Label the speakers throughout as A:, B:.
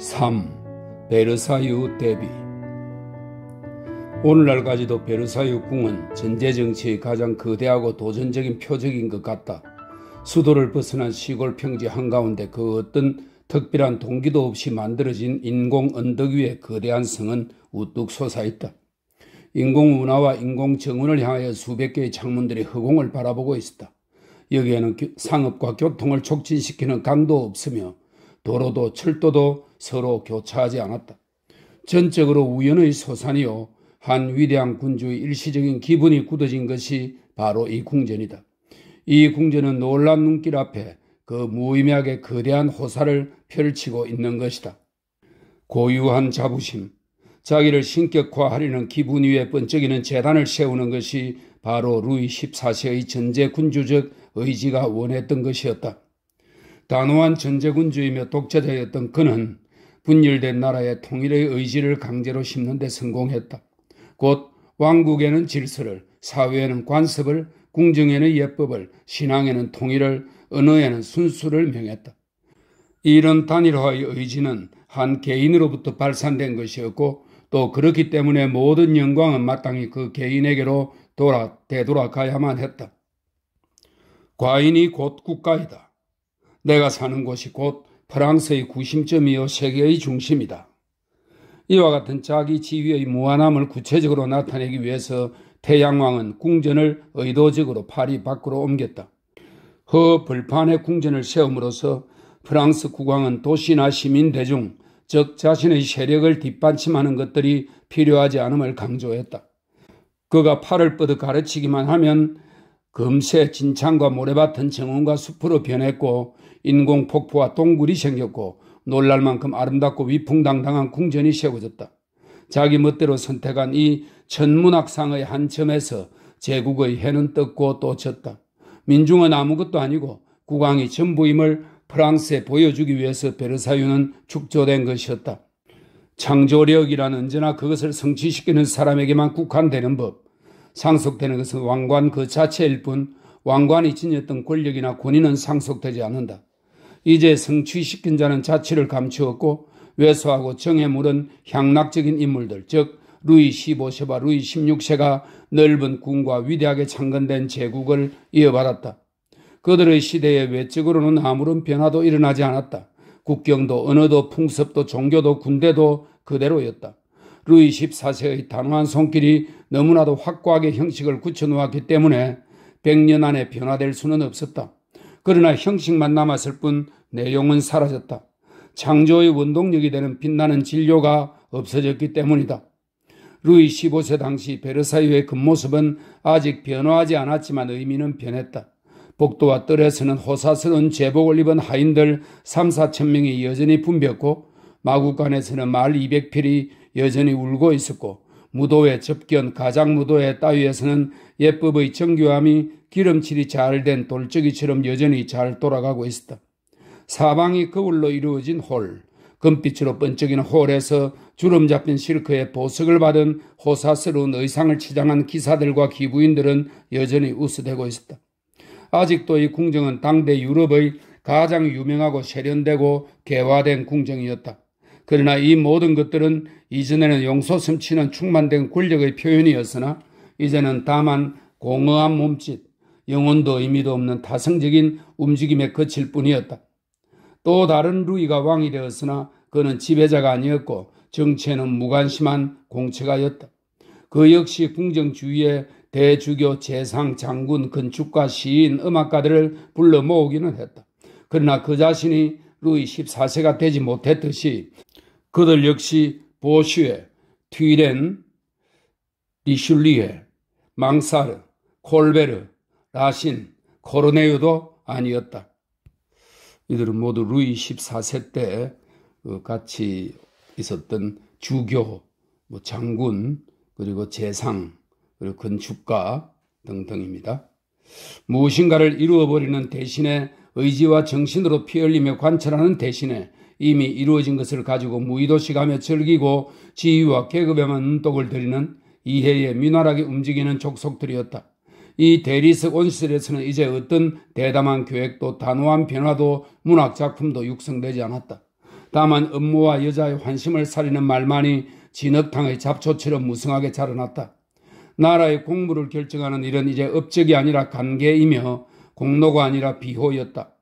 A: 3. 베르사유 대비 오늘날까지도 베르사유 궁은 전제정치의 가장 거대하고 도전적인 표적인 것 같다. 수도를 벗어난 시골 평지 한가운데 그 어떤 특별한 동기도 없이 만들어진 인공 언덕 위에 거대한 성은 우뚝 솟아있다. 인공 문화와 인공 정원을 향하여 수백 개의 창문들이 허공을 바라보고 있었다. 여기에는 상업과 교통을 촉진시키는 강도 없으며 도로도 철도도 서로 교차하지 않았다. 전적으로 우연의 소산이요. 한 위대한 군주의 일시적인 기분이 굳어진 것이 바로 이 궁전이다. 이 궁전은 놀란 눈길 앞에 그 무의미하게 거대한 호사를 펼치고 있는 것이다. 고유한 자부심, 자기를 신격화하려는 기분 위에 번쩍이는 재단을 세우는 것이 바로 루이 14세의 전제 군주적 의지가 원했던 것이었다. 단호한 전제 군주이며 독재자였던 그는 분열된 나라의 통일의 의지를 강제로 심는 데 성공했다. 곧 왕국에는 질서를, 사회에는 관습을, 궁정에는 예법을, 신앙에는 통일을, 언어에는 순수를 명했다. 이런 단일화의 의지는 한 개인으로부터 발산된 것이었고 또 그렇기 때문에 모든 영광은 마땅히 그 개인에게로 돌아, 되돌아가야만 했다. 과인이 곧 국가이다. 내가 사는 곳이 곧 프랑스의 구심점이요 세계의 중심이다. 이와 같은 자기 지위의 무한함을 구체적으로 나타내기 위해서 태양왕은 궁전을 의도적으로 파리 밖으로 옮겼다. 허 불판의 궁전을 세움으로써 프랑스 국왕은 도시나 시민 대중, 즉 자신의 세력을 뒷받침하는 것들이 필요하지 않음을 강조했다. 그가 팔을 뻗어 가르치기만 하면 금세 진창과 모래밭은 정원과 숲으로 변했고 인공폭포와 동굴이 생겼고 놀랄 만큼 아름답고 위풍당당한 궁전이 세워졌다. 자기 멋대로 선택한 이 천문학상의 한점에서 제국의 해는 떴고 또 졌다. 민중은 아무것도 아니고 국왕이 전부임을 프랑스에 보여주기 위해서 베르사유는 축조된 것이었다. 창조력이란 언제나 그것을 성취시키는 사람에게만 국한되는 법. 상속되는 것은 왕관 그 자체일 뿐 왕관이 지녔던 권력이나 권위는 상속되지 않는다. 이제 성취시킨 자는 자취를 감추었고 외소하고 정해 물은 향락적인 인물들 즉 루이 15세와 루이 16세가 넓은 군과 위대하게 창건된 제국을 이어받았다. 그들의 시대에 외적으로는 아무런 변화도 일어나지 않았다. 국경도 언어도 풍습도 종교도 군대도 그대로였다. 루이 14세의 단호한 손길이 너무나도 확고하게 형식을 굳혀놓았기 때문에 100년 안에 변화될 수는 없었다. 그러나 형식만 남았을 뿐 내용은 사라졌다. 창조의 원동력이 되는 빛나는 진료가 없어졌기 때문이다. 루이 15세 당시 베르사유의 근모습은 아직 변화하지 않았지만 의미는 변했다. 복도와 뜰에서는 호사스러운 제복을 입은 하인들 3, 4천 명이 여전히 붐볐고 마구간에서는 말 200필이 여전히 울고 있었고 무도회 접견 가장 무도회 따위에서는 예법의 정교함이 기름칠이 잘 된 돌적이처럼 여전히 잘 돌아가고 있었다. 사방이 거울로 이루어진 홀, 금빛으로 번쩍이는 홀에서 주름 잡힌 실크에 보석을 받은 호사스러운 의상을 치장한 기사들과 기부인들은 여전히 우스대고 있었다. 아직도 이 궁정은 당대 유럽의 가장 유명하고 세련되고 개화된 궁정이었다. 그러나 이 모든 것들은 이전에는 용서 숨치는 충만된 권력의 표현이었으나 이제는 다만 공허한 몸짓, 영혼도 의미도 없는 타성적인 움직임에 그칠 뿐이었다. 또 다른 루이가 왕이 되었으나 그는 지배자가 아니었고 정체는 무관심한 공체가였다. 그 역시 궁정주의의 대주교, 재상, 장군, 건축가, 시인, 음악가들을 불러 모으기는 했다. 그러나 그 자신이 루이 14세가 되지 못했듯이 그들 역시 보슈에, 튀렌, 리슐리에, 망사르, 콜베르, 라신, 코르네유도 아니었다. 이들은 모두 루이 14세 때 어, 같이 있었던 주교, 뭐 장군, 그리고 재상, 그리고 건축가 등등입니다. 무엇인가를 이루어버리는 대신에 의지와 정신으로 피 흘리며 관찰하는 대신에 이미 이루어진 것을 가지고 무의도식하며 즐기고 지위와 계급에만 눈독을 들이는 이해의 미나하게 움직이는 족속들이었다. 이 대리석 온실에서는 이제 어떤 대담한 계획도 단호한 변화도 문학 작품도 육성되지 않았다. 다만 업무와 여자의 환심을 살리는 말만이 진흙탕의 잡초처럼 무성하게 자라났다. 나라의 공무를 결정하는 일은 이제 업적이 아니라 관계이며 공로가 아니라 비호였다.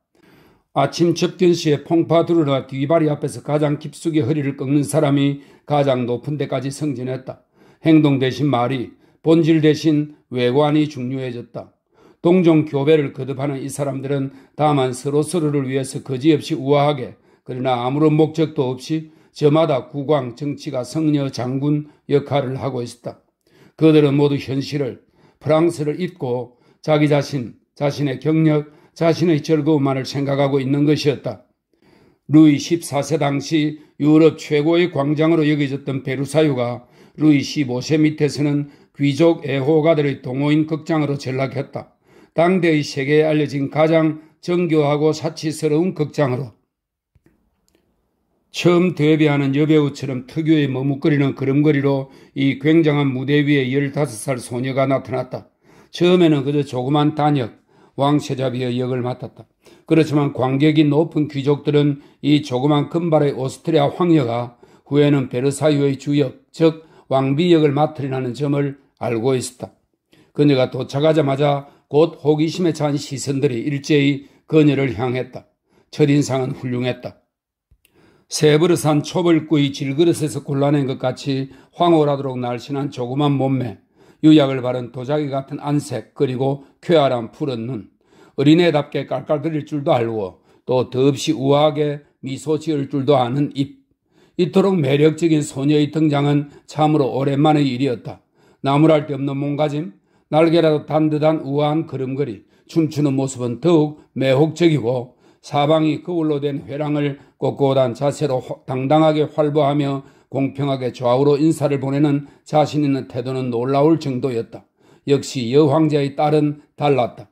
A: 아침 접견 시에 펑파 두르라 뒤바리 앞에서 가장 깊숙이 허리를 꺾는 사람이 가장 높은 데까지 승진했다. 행동 대신 말이 본질 대신 외관이 중요해졌다. 동종 교배를 거듭하는 이 사람들은 다만 서로 서로를 위해서 거지없이 우아하게 그러나 아무런 목적도 없이 저마다 국왕, 정치가 성녀, 장군 역할을 하고 있었다. 그들은 모두 현실을 프랑스를 잊고 자기 자신, 자신의 경력, 자신의 즐거움만을 생각하고 있는 것이었다. 루이 14세 당시 유럽 최고의 광장으로 여겨졌던 베르사유가 루이 15세 밑에서는 귀족 애호가들의 동호인 극장으로 전락했다. 당대의 세계에 알려진 가장 정교하고 사치스러운 극장으로 처음 데뷔하는 여배우처럼 특유의 머뭇거리는 걸음걸이로 이 굉장한 무대 위에 15살 소녀가 나타났다. 처음에는 그저 조그만 단역, 왕세자비의 역을 맡았다. 그렇지만 관객이 높은 귀족들은 이 조그만 금발의 오스트리아 황녀가 후에는 베르사유의 주역, 즉 왕비역을 맡으리라는 점을 알고 있었다. 그녀가 도착하자마자 곧 호기심에 찬 시선들이 일제히 그녀를 향했다. 첫인상은 훌륭했다. 세브르산 초벌구이 질그릇에서 골라낸 것 같이 황홀하도록 날씬한 조그만 몸매, 유약을 바른 도자기 같은 안색 그리고 쾌활한 푸른 눈 어린애답게 깔깔거릴 줄도 알고 또 더없이 우아하게 미소 지을 줄도 아는 입 이토록 매력적인 소녀의 등장은 참으로 오랜만의 일이었다. 나무랄 데 없는 몸가짐, 날개라도 단 듯한 우아한 걸음걸이, 춤추는 모습은 더욱 매혹적이고 사방이 거울로 된 회랑을 꼿꼿한 자세로 당당하게 활보하며 공평하게 좌우로 인사를 보내는 자신 있는 태도는 놀라울 정도였다. 역시 여황제의 딸은 달랐다.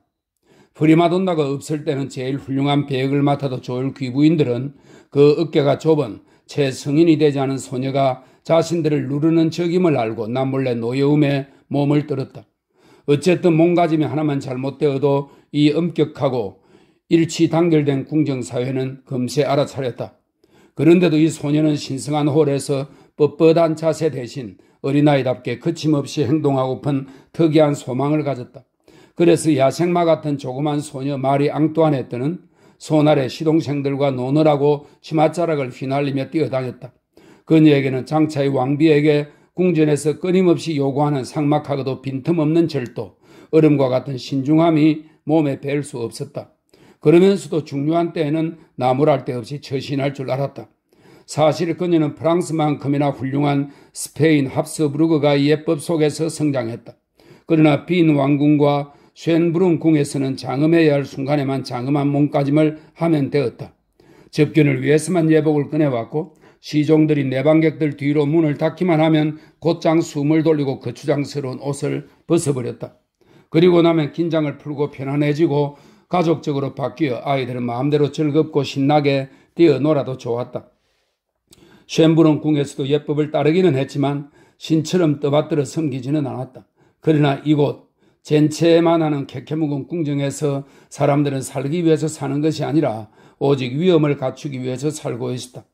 A: 프리마돈나가 없을 때는 제일 훌륭한 배역을 맡아도 좋을 귀부인들은 그 어깨가 좁은 채 성인이 되지 않은 소녀가 자신들을 누르는 적임을 알고 남몰래 노여움에 몸을 떨었다. 어쨌든 몸가짐이 하나만 잘못되어도 이 엄격하고 일치 단결된 궁정사회는 금세 알아차렸다. 그런데도 이소년은 신성한 홀에서 뻣뻣한 자세 대신 어린아이답게 거침없이 행동하고픈 특이한 소망을 가졌다. 그래서 야생마 같은 조그만 소녀 마리 앙뚜안네트는 소날의 시동생들과 노느라고 치맛자락을 휘날리며 뛰어다녔다. 그녀에게는 장차의 왕비에게 궁전에서 끊임없이 요구하는 상막하고도 빈틈없는 절도, 얼음과 같은 신중함이 몸에 뵐수 없었다. 그러면서도 중요한 때에는 나무랄 데 없이 처신할 줄 알았다. 사실 그녀는 프랑스만큼이나 훌륭한 스페인 합스부르그가 예법 속에서 성장했다. 그러나 빈 왕궁과 쉔브룬 궁에서는 장음해야 할 순간에만 장음한 몸까짐을 하면 되었다. 접견을 위해서만 예복을 꺼내왔고 시종들이 내방객들 뒤로 문을 닫기만 하면 곧장 숨을 돌리고 거추장스러운 옷을 벗어버렸다. 그리고 나면 긴장을 풀고 편안해지고 가족적으로 바뀌어 아이들은 마음대로 즐겁고 신나게 뛰어놀아도 좋았다. 쉔부론 궁에서도 예법을 따르기는 했지만 신처럼 떠받들어 섬기지는 않았다. 그러나 이곳 젠체만 하는 케케무군 궁정에서 사람들은 살기 위해서 사는 것이 아니라 오직 위험을 갖추기 위해서 살고 있었다.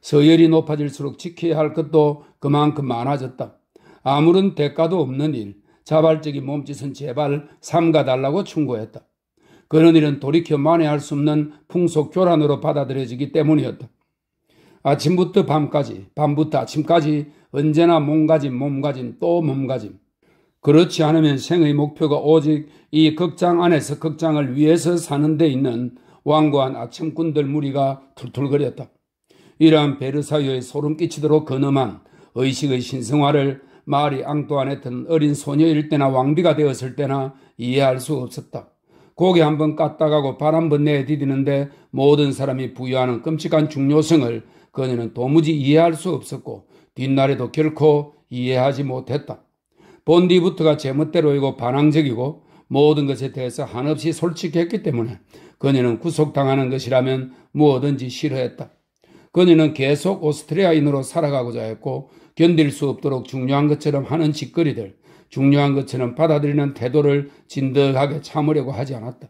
A: 서열이 높아질수록 지켜야 할 것도 그만큼 많아졌다. 아무런 대가도 없는 일, 자발적인 몸짓은 제발 삼가달라고 충고했다. 그런 일은 돌이켜 만회할 수 없는 풍속 교란으로 받아들여지기 때문이었다. 아침부터 밤까지, 밤부터 아침까지 언제나 몸가짐, 몸가짐, 또 몸가짐. 그렇지 않으면 생의 목표가 오직 이 극장 안에서 극장을 위해서 사는 데 있는 완고한 악천꾼들 무리가 툴툴거렸다. 이러한 베르사유의 소름 끼치도록 근엄한 의식의 신성화를 말이 앙뚜안했던 어린 소녀일 때나 왕비가 되었을 때나 이해할 수 없었다. 고개 한번 까딱하고 발 한 번 내디디는데 모든 사람이 부여하는 끔찍한 중요성을 그녀는 도무지 이해할 수 없었고 뒷날에도 결코 이해하지 못했다. 본디부터가 제멋대로이고 반항적이고 모든 것에 대해서 한없이 솔직했기 때문에 그녀는 구속당하는 것이라면 무엇든지 싫어했다. 그녀는 계속 오스트리아인으로 살아가고자 했고 견딜 수 없도록 중요한 것처럼 하는 짓거리들, 중요한 것처럼 받아들이는 태도를 진득하게 참으려고 하지 않았다.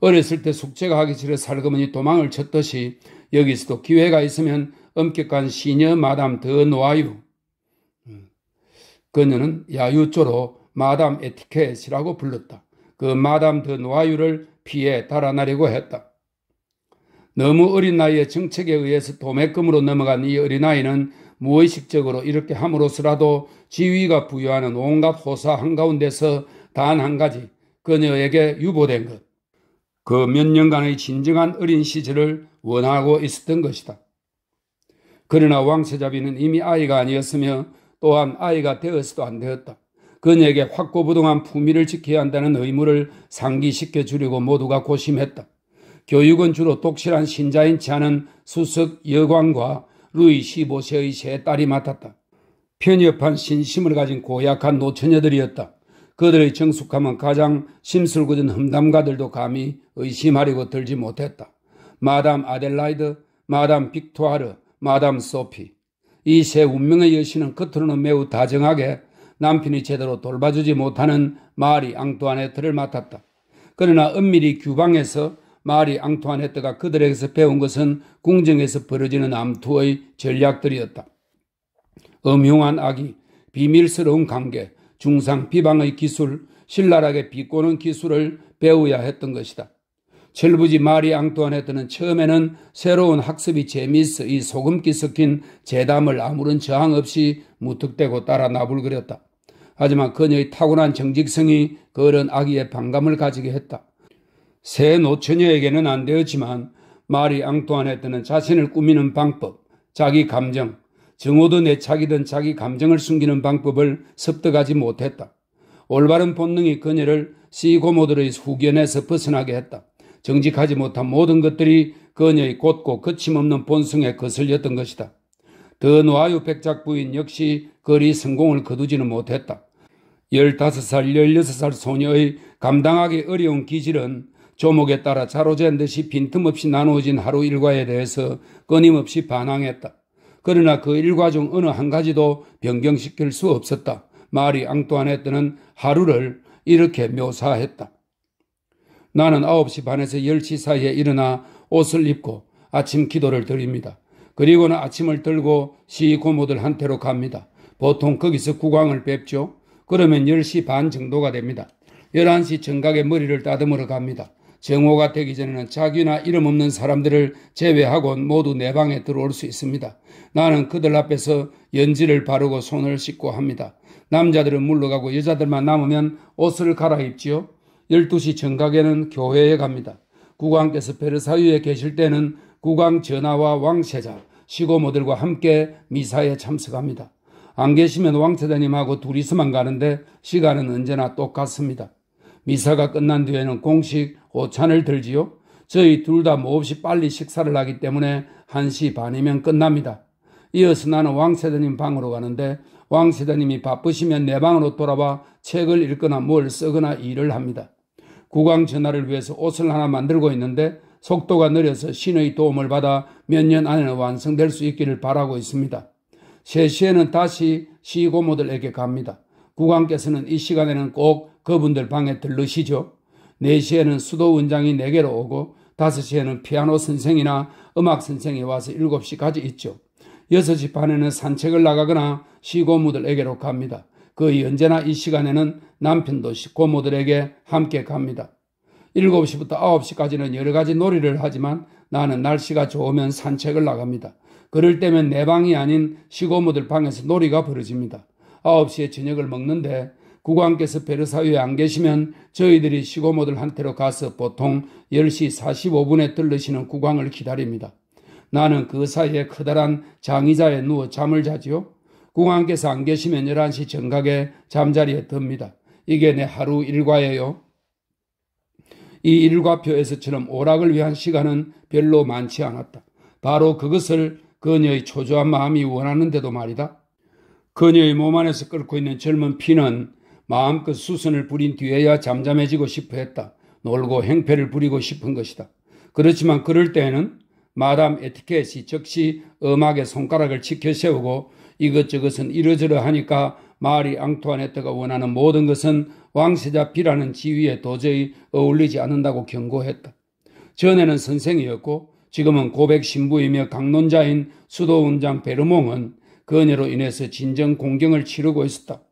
A: 어렸을 때 숙제가 하기 싫어 살그머니 도망을 쳤듯이 여기서도 기회가 있으면 엄격한 시녀 마담 더노아유 음. 그녀는 야유조로 마담 에티켓이라고 불렀다. 그 마담 더노아유를 피해 달아나려고 했다. 너무 어린 나이에 정책에 의해서 도매금으로 넘어간 이 어린아이는 무의식적으로 이렇게 함으로써라도 지위가 부여하는 온갖 호사 한가운데서 단 한 가지 그녀에게 유보된 것. 그 몇 년간의 진정한 어린 시절을 원하고 있었던 것이다. 그러나 왕세자비는 이미 아이가 아니었으며 또한 아이가 되었어도 안 되었다. 그녀에게 확고부동한 품위를 지켜야 한다는 의무를 상기시켜 주려고 모두가 고심했다. 교육은 주로 독실한 신자인 치 않은 수석 여관과 루이 15세의 세 딸이 맡았다. 편협한 신심을 가진 고약한 노처녀들이었다. 그들의 정숙함은 가장 심술궂은 험담가들도 감히 의심하려고 들지 못했다. 마담 아델라이드, 마담 빅토하르, 마담 소피. 이 세 운명의 여신은 겉으로는 매우 다정하게 남편이 제대로 돌봐주지 못하는 마리 앙투아네트를 맡았다. 그러나 은밀히 규방에서 마리 앙투아네트가 그들에게서 배운 것은 궁정에서 벌어지는 암투의 전략들이었다. 음흉한 악이, 비밀스러운 관계, 중상 비방의 기술, 신랄하게 비꼬는 기술을 배워야 했던 것이다. 철부지 마리 앙투안에트는 처음에는 새로운 학습이 재미있어 이 소금기 섞인 재담을 아무런 저항 없이 무턱대고 따라 나불거렸다. 하지만 그녀의 타고난 정직성이 그런 아기의 반감을 가지게 했다. 새 노처녀에게는 안 되었지만 마리 앙투안에트는 자신을 꾸미는 방법, 자기 감정, 정오도내착이든 자기 감정을 숨기는 방법을 습득하지 못했다. 올바른 본능이 그녀를 시고모들의 후견에서 벗어나게 했다. 정직하지 못한 모든 것들이 그녀의 곧고 거침없는 본성에 거슬렸던 것이다. 더 노아유 백작 부인 역시 거리 성공을 거두지는 못했다. 15살, 16살 소녀의 감당하기 어려운 기질은 조목에 따라 자로잰 듯이 빈틈없이 나누어진 하루 일과에 대해서 끊임없이 반항했다. 그러나 그 일과 중 어느 한 가지도 변경시킬 수 없었다. 말이 앙뚜안네트는 하루를 이렇게 묘사했다. 나는 9시 반에서 10시 사이에 일어나 옷을 입고 아침 기도를 드립니다. 그리고는 아침을 들고 시 고모들한테로 갑니다. 보통 거기서 국왕을 뵙죠. 그러면 10시 반 정도가 됩니다. 11시 정각에 머리를 따듬으러 갑니다. 정오가 되기 전에는 자기나 이름 없는 사람들을 제외하곤 모두 내 방에 들어올 수 있습니다. 나는 그들 앞에서 연지를 바르고 손을 씻고 합니다. 남자들은 물러가고 여자들만 남으면 옷을 갈아입지요. 12시 정각에는 교회에 갑니다. 국왕께서 베르사유에 계실 때는 국왕 전하와 왕세자, 시고모들과 함께 미사에 참석합니다. 안 계시면 왕세자님하고 둘이서만 가는데 시간은 언제나 똑같습니다. 미사가 끝난 뒤에는 공식 오찬을 들지요. 저희 둘다 몹시 빨리 식사를 하기 때문에 1시 반이면 끝납니다. 이어서 나는 왕세자님 방으로 가는데 왕세자님이 바쁘시면 내 방으로 돌아와 책을 읽거나 뭘 쓰거나 일을 합니다. 국왕 전하를 위해서 옷을 하나 만들고 있는데 속도가 느려서 신의 도움을 받아 몇 년 안에는 완성될 수 있기를 바라고 있습니다. 3시에는 다시 시고모들에게 갑니다. 국왕께서는 이 시간에는 꼭 그분들 방에 들르시죠. 4시에는 수도 원장이 4개로 오고 5시에는 피아노 선생이나 음악 선생이 와서 7시까지 있죠. 6시 반에는 산책을 나가거나 시고모들에게로 갑니다. 거의 언제나 이 시간에는 남편도 시고모들에게 함께 갑니다. 7시부터 9시까지는 여러 가지 놀이를 하지만 나는 날씨가 좋으면 산책을 나갑니다. 그럴 때면 내 방이 아닌 시고모들 방에서 놀이가 벌어집니다. 9시에 저녁을 먹는데 국왕께서 베르사유에 안 계시면 저희들이 시고모들 한테로 가서 보통 10시 45분에 들르시는 국왕을 기다립니다. 나는 그 사이에 커다란 장의자에 누워 잠을 자지요. 국왕께서 안 계시면 11시 정각에 잠자리에 듭니다. 이게 내 하루 일과예요. 이 일과표에서처럼 오락을 위한 시간은 별로 많지 않았다. 바로 그것을 그녀의 초조한 마음이 원하는데도 말이다. 그녀의 몸 안에서 끓고 있는 젊은 피는 마음껏 수선을 부린 뒤에야 잠잠해지고 싶어 했다. 놀고 행패를 부리고 싶은 것이다. 그렇지만 그럴 때에는 마담 에티켓이 즉시 음악의 손가락을 치켜 세우고 이것저것은 이러저러 하니까 마리 앙투아네트가 원하는 모든 것은 왕세자 비라는 지위에 도저히 어울리지 않는다고 경고했다. 전에는 선생이었고 지금은 고백 신부이며 강론자인 수도운장 베르몽은 그 은혜로 인해서 진정 공경을 치르고 있었다.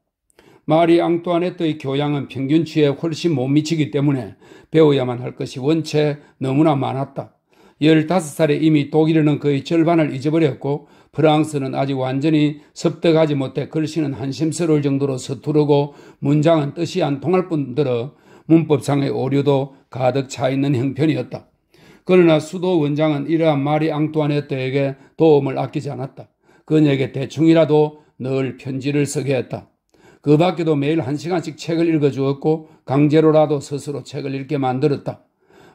A: 마리 앙뚜아네트의 교양은 평균치에 훨씬 못 미치기 때문에 배워야만 할 것이 원체 너무나 많았다. 15살에 이미 독일어는 거의 절반을 잊어버렸고 프랑스는 아직 완전히 습득하지 못해 글씨는 한심스러울 정도로 서투르고 문장은 뜻이 안 통할 뿐더러 문법상의 오류도 가득 차 있는 형편이었다. 그러나 수도 원장은 이러한 마리 앙뚜아네트에게 도움을 아끼지 않았다. 그녀에게 대충이라도 늘 편지를 쓰게 했다. 그 밖에도 매일 한 시간씩 책을 읽어주었고 강제로라도 스스로 책을 읽게 만들었다.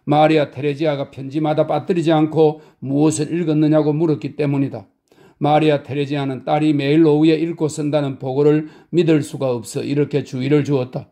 A: 마리아 테레지아가 편지마다 빠뜨리지 않고 무엇을 읽었느냐고 물었기 때문이다. 마리아 테레지아는 딸이 매일 오후에 읽고 쓴다는 보고를 믿을 수가 없어 이렇게 주의를 주었다.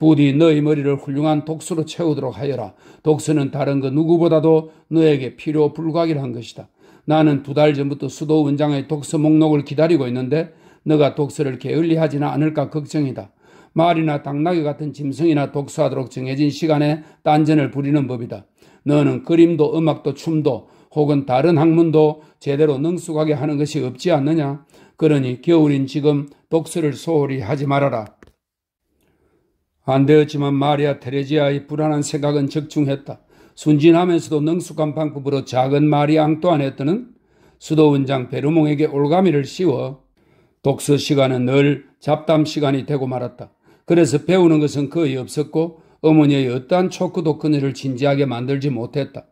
A: 부디 너의 머리를 훌륭한 독서로 채우도록 하여라. 독서는 다른 그 누구보다도 너에게 필요 불가하기란 것이다. 나는 두 달 전부터 수도 원장의 독서 목록을 기다리고 있는데 너가 독서를 게을리 하지는 않을까 걱정이다. 말이나 당나귀 같은 짐승이나 독서하도록 정해진 시간에 딴전을 부리는 법이다. 너는 그림도 음악도 춤도 혹은 다른 학문도 제대로 능숙하게 하는 것이 없지 않느냐? 그러니 겨울인 지금 독서를 소홀히 하지 말아라. 안 되었지만 마리아 테레지아의 불안한 생각은 적중했다. 순진하면서도 능숙한 방법으로 작은 마리 앙뚜아네트는 수도원장 베르몽에게 올가미를 씌워 독서 시간은 늘 잡담 시간이 되고 말았다. 그래서 배우는 것은 거의 없었고 어머니의 어떠한 초크도 그녀를 진지하게 만들지 못했다.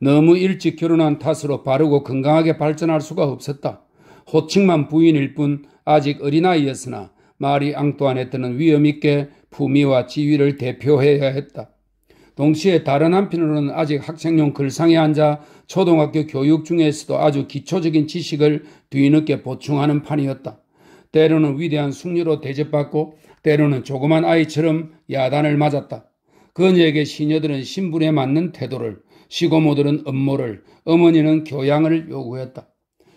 A: 너무 일찍 결혼한 탓으로 바르고 건강하게 발전할 수가 없었다. 호칭만 부인일 뿐 아직 어린아이였으나 마리 앙뚜아네트는 위엄있게 품위와 지위를 대표해야 했다. 동시에 다른 한편으로는 아직 학생용 글상에 앉아 초등학교 교육 중에서도 아주 기초적인 지식을 뒤늦게 보충하는 판이었다. 때로는 위대한 숙녀로 대접받고 때로는 조그만 아이처럼 야단을 맞았다. 그녀에게 시녀들은 신분에 맞는 태도를, 시고모들은 업무를, 어머니는 교양을 요구했다.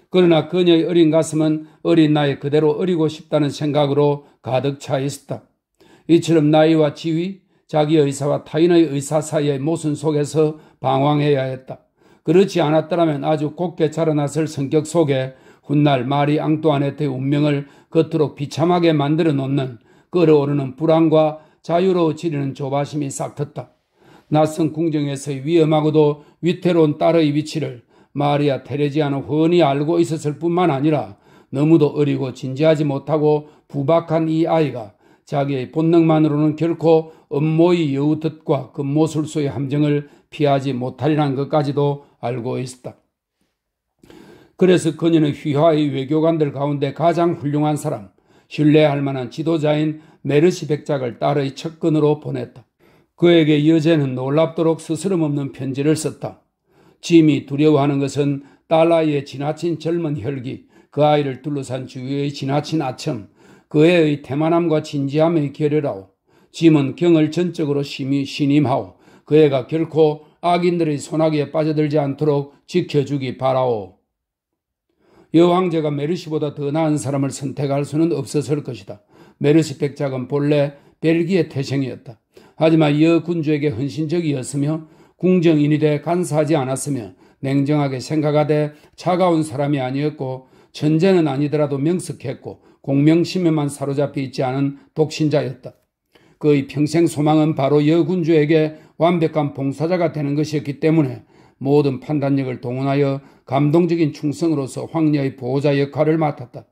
A: 그러나 그녀의 어린 가슴은 어린 나이 그대로 어리고 싶다는 생각으로 가득 차 있었다. 이처럼 나이와 지위, 자기 의사와 타인의 의사 사이의 모순 속에서 방황해야 했다. 그렇지 않았더라면 아주 곱게 자라났을 성격 속에 훗날 마리 앙뚜아네트의 운명을 겉으로 비참하게 만들어 놓는 끌어오르는 불안과 자유로 워 지르는 조바심이 싹텄다. 낯선 궁정에서의 위험하고도 위태로운 딸의 위치를 마리아 테레지아는 훤히 알고 있었을 뿐만 아니라 너무도 어리고 진지하지 못하고 부박한 이 아이가 자기의 본능만으로는 결코 음모의 여우 뜻과 그모술소의 함정을 피하지 못하리라는 것까지도 알고 있었다. 그래서 그녀는 휘하의 외교관들 가운데 가장 훌륭한 사람, 신뢰할 만한 지도자인 메르시 백작을 딸의 측근으로 보냈다. 그에게 여제는 놀랍도록 스스럼 없는 편지를 썼다. 짐이 두려워하는 것은 딸아이의 지나친 젊은 혈기, 그 아이를 둘러싼 주위의 지나친 아첨, 그의 태만함과 진지함의 결여라오. 짐은 경을 전적으로 심히 신임하오. 그애가 결코 악인들의 손아귀에 빠져들지 않도록 지켜주기 바라오. 여왕제가 메르시보다 더 나은 사람을 선택할 수는 없었을 것이다. 메르시 백작은 본래 벨기에 태생이었다. 하지만 여 군주에게 헌신적이었으며 궁정인이 돼 간사하지 않았으며 냉정하게 생각하되 차가운 사람이 아니었고 천재는 아니더라도 명석했고 공명심에만 사로잡혀 있지 않은 독신자였다. 그의 평생 소망은 바로 여군주에게 완벽한 봉사자가 되는 것이었기 때문에 모든 판단력을 동원하여 감동적인 충성으로서 황녀의 보호자 역할을 맡았다.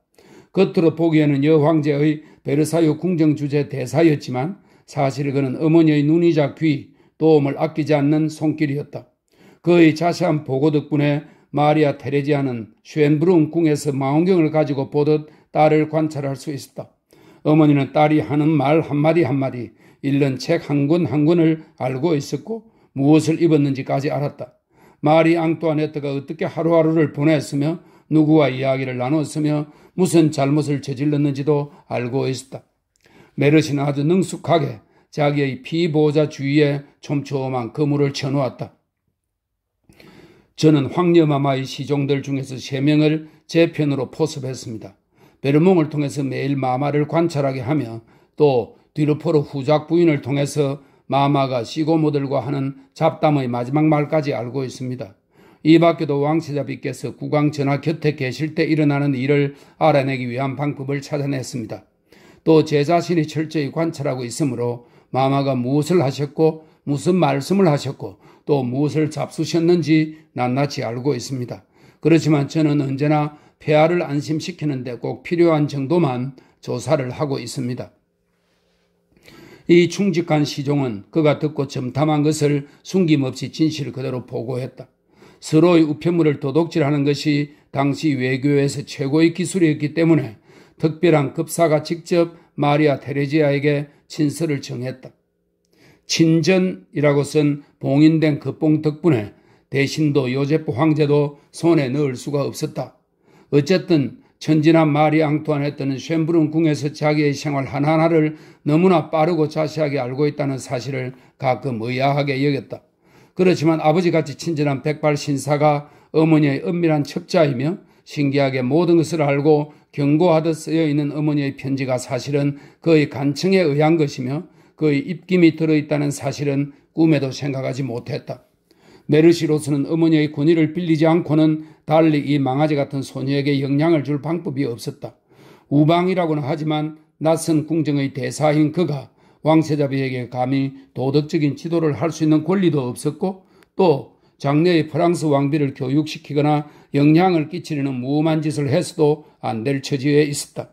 A: 겉으로 보기에는 여황제의 베르사유 궁정주재 대사였지만 사실 그는 어머니의 눈이자 귀, 도움을 아끼지 않는 손길이었다. 그의 자세한 보고 덕분에 마리아 테레지아는 쉔브룬 궁에서 망원경을 가지고 보듯 딸을 관찰할 수 있었다. 어머니는 딸이 하는 말 한마디 한마디, 읽는 책 한 권 한 권을 알고 있었고 무엇을 입었는지까지 알았다. 마리 앙뚜아네트가 어떻게 하루하루를 보냈으며 누구와 이야기를 나눴으며 무슨 잘못을 저질렀는지도 알고 있었다. 메르시는 아주 능숙하게 자기의 피보호자 주위에 촘촘한 그물을 쳐놓았다. 저는 황녀마마의 시종들 중에서 세 명을 제 편으로 포섭했습니다. 베르몽을 통해서 매일 마마를 관찰하게 하며 또뒤로포로 후작 부인을 통해서 마마가 시고모들과 하는 잡담의 마지막 말까지 알고 있습니다. 이 밖에도 왕세자비께서 국왕 전하 곁에 계실 때 일어나는 일을 알아내기 위한 방법을 찾아냈습니다. 또 제 자신이 철저히 관찰하고 있으므로 마마가 무엇을 하셨고 무슨 말씀을 하셨고 또 무엇을 잡수셨는지 낱낱이 알고 있습니다. 그렇지만 저는 언제나 폐하를 안심시키는데 꼭 필요한 정도만 조사를 하고 있습니다. 이 충직한 시종은 그가 듣고 점탐한 것을 숨김없이 진실 그대로 보고했다. 서로의 우편물을 도둑질하는 것이 당시 외교에서 최고의 기술이었기 때문에 특별한 급사가 직접 마리아 테레지아에게 친서를 정했다. 친전이라고 쓴 봉인된 급봉 덕분에 대신도 요제프 황제도 손에 넣을 수가 없었다. 어쨌든 천진아 마리 앙투안했다는 쉔브룬 궁에서 자기의 생활 하나하나를 너무나 빠르고 자세하게 알고 있다는 사실을 가끔 의아하게 여겼다. 그렇지만 아버지같이 친절한 백발 신사가 어머니의 은밀한 첩자이며 신기하게 모든 것을 알고 경고하듯 쓰여 있는 어머니의 편지가 사실은 그의 간청에 의한 것이며 그의 입김이 들어있다는 사실은 꿈에도 생각하지 못했다. 메르시로스는 어머니의 권위를 빌리지 않고는 달리 이 망아지 같은 소녀에게 영향을 줄 방법이 없었다. 우방이라고는 하지만 낯선 궁정의 대사인 그가 왕세자비에게 감히 도덕적인 지도를 할 수 있는 권리도 없었고 또 장래의 프랑스 왕비를 교육시키거나 영향을 끼치려는 무엄한 짓을 해서도 안 될 처지에 있었다.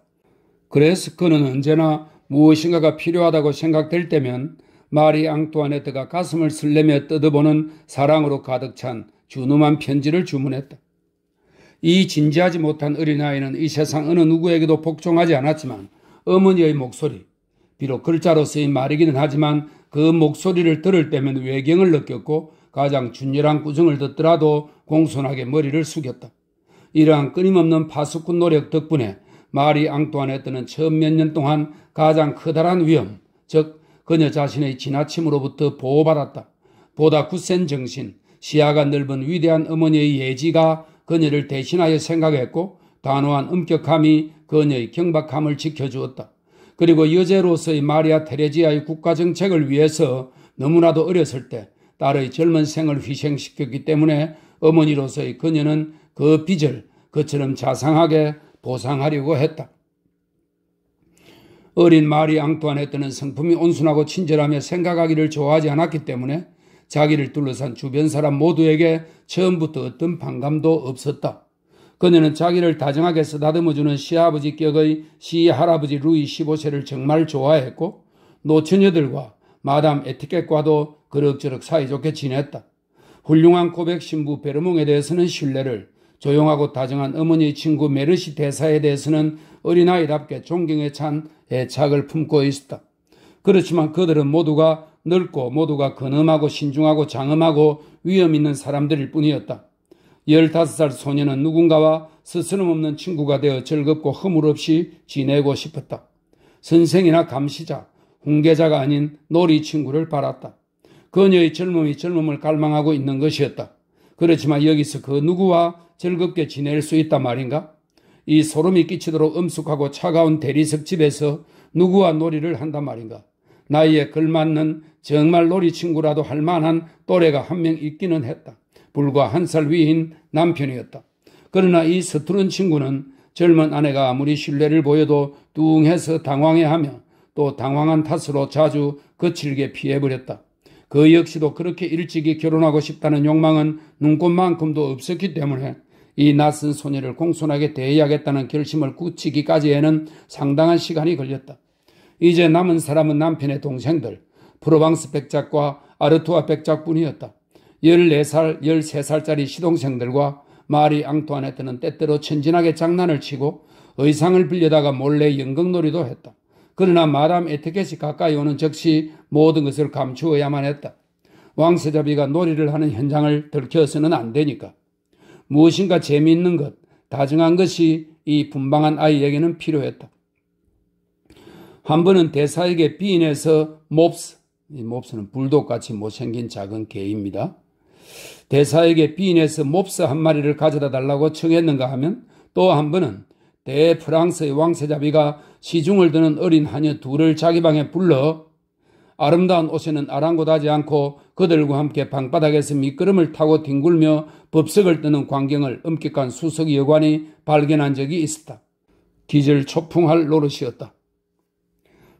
A: 그래서 그는 언제나 무엇인가가 필요하다고 생각될 때면 마리 앙투아네트가 가슴을 슬레며 뜯어보는 사랑으로 가득 찬 준엄한 편지를 주문했다. 이 진지하지 못한 어린아이는 이 세상 어느 누구에게도 복종하지 않았지만 어머니의 목소리, 비록 글자로 쓰인 말이기는 하지만 그 목소리를 들을 때면 외경을 느꼈고 가장 준열한 꾸중을 듣더라도 공손하게 머리를 숙였다. 이러한 끊임없는 파수꾼 노력 덕분에 마리 앙뚜아네트는 처음 몇 년 동안 가장 커다란 위험, 즉 그녀 자신의 지나침으로부터 보호받았다. 보다 굳센 정신, 시야가 넓은 위대한 어머니의 예지가 그녀를 대신하여 생각했고 단호한 엄격함이 그녀의 경박함을 지켜주었다. 그리고 여제로서의 마리아 테레지아의 국가정책을 위해서 너무나도 어렸을 때 딸의 젊은 생을 희생시켰기 때문에 어머니로서의 그녀는 그 빚을 그처럼 자상하게 보상하려고 했다. 어린 마리 앙투아네트는 성품이 온순하고 친절하며 생각하기를 좋아하지 않았기 때문에 자기를 둘러싼 주변 사람 모두에게 처음부터 어떤 반감도 없었다. 그녀는 자기를 다정하게 쓰다듬어주는 시아버지 격의 시할아버지 루이 15세를 정말 좋아했고 노처녀들과 마담 에티켓과도 그럭저럭 사이좋게 지냈다. 훌륭한 고백 신부 베르몽에 대해서는 신뢰를 조용하고 다정한 어머니 친구 메르시 대사에 대해서는 어린아이답게 존경에 찬 애착을 예, 품고 있었다. 그렇지만 그들은 모두가 넓고 모두가 근엄하고 신중하고 장엄하고 위험 있는 사람들일 뿐이었다. 15살 소녀는 누군가와 스스럼없는 친구가 되어 즐겁고 허물 없이 지내고 싶었다. 선생이나 감시자, 훈계자가 아닌 놀이 친구를 바랐다. 그녀의 젊음이 젊음을 갈망하고 있는 것이었다. 그렇지만 여기서 그 누구와 즐겁게 지낼 수 있단 말인가? 이 소름이 끼치도록 엄숙하고 차가운 대리석 집에서 누구와 놀이를 한단 말인가? 나이에 걸맞는 정말 놀이 친구라도 할 만한 또래가 한 명 있기는 했다. 불과 한 살 위인 남편이었다. 그러나 이 서투른 친구는 젊은 아내가 아무리 신뢰를 보여도 뚱해서 당황해하며 또 당황한 탓으로 자주 거칠게 피해버렸다. 그 역시도 그렇게 일찍이 결혼하고 싶다는 욕망은 눈꽃만큼도 없었기 때문에 이 낯선 소녀를 공손하게 대해야겠다는 결심을 굳히기까지에는 상당한 시간이 걸렸다. 이제 남은 사람은 남편의 동생들, 프로방스 백작과 아르투아 백작뿐이었다. 14살, 13살짜리 시동생들과 마리 앙투아네트는 때때로 천진하게 장난을 치고 의상을 빌려다가 몰래 연극놀이도 했다. 그러나 마담 에티켓이 가까이 오는 즉시 모든 것을 감추어야만 했다. 왕세자비가 놀이를 하는 현장을 들켜서는 안 되니까. 무엇인가 재미있는 것, 다정한 것이 이 분방한 아이에게는 필요했다. 한 번은 대사에게 비인해서 몹스, 이 몹스는 불독같이 못생긴 작은 개입니다. 대사에게 비인해서 몹스 한 마리를 가져다 달라고 청했는가 하면 또 한 번은 대프랑스의 왕세자비가 시중을 드는 어린 하녀 둘을 자기 방에 불러 아름다운 옷에는 아랑곳하지 않고 그들과 함께 방바닥에서 미끄럼을 타고 뒹굴며 법석을 뜨는 광경을 엄격한 수석 여관이 발견한 적이 있었다. 기절 초풍할 노릇이었다.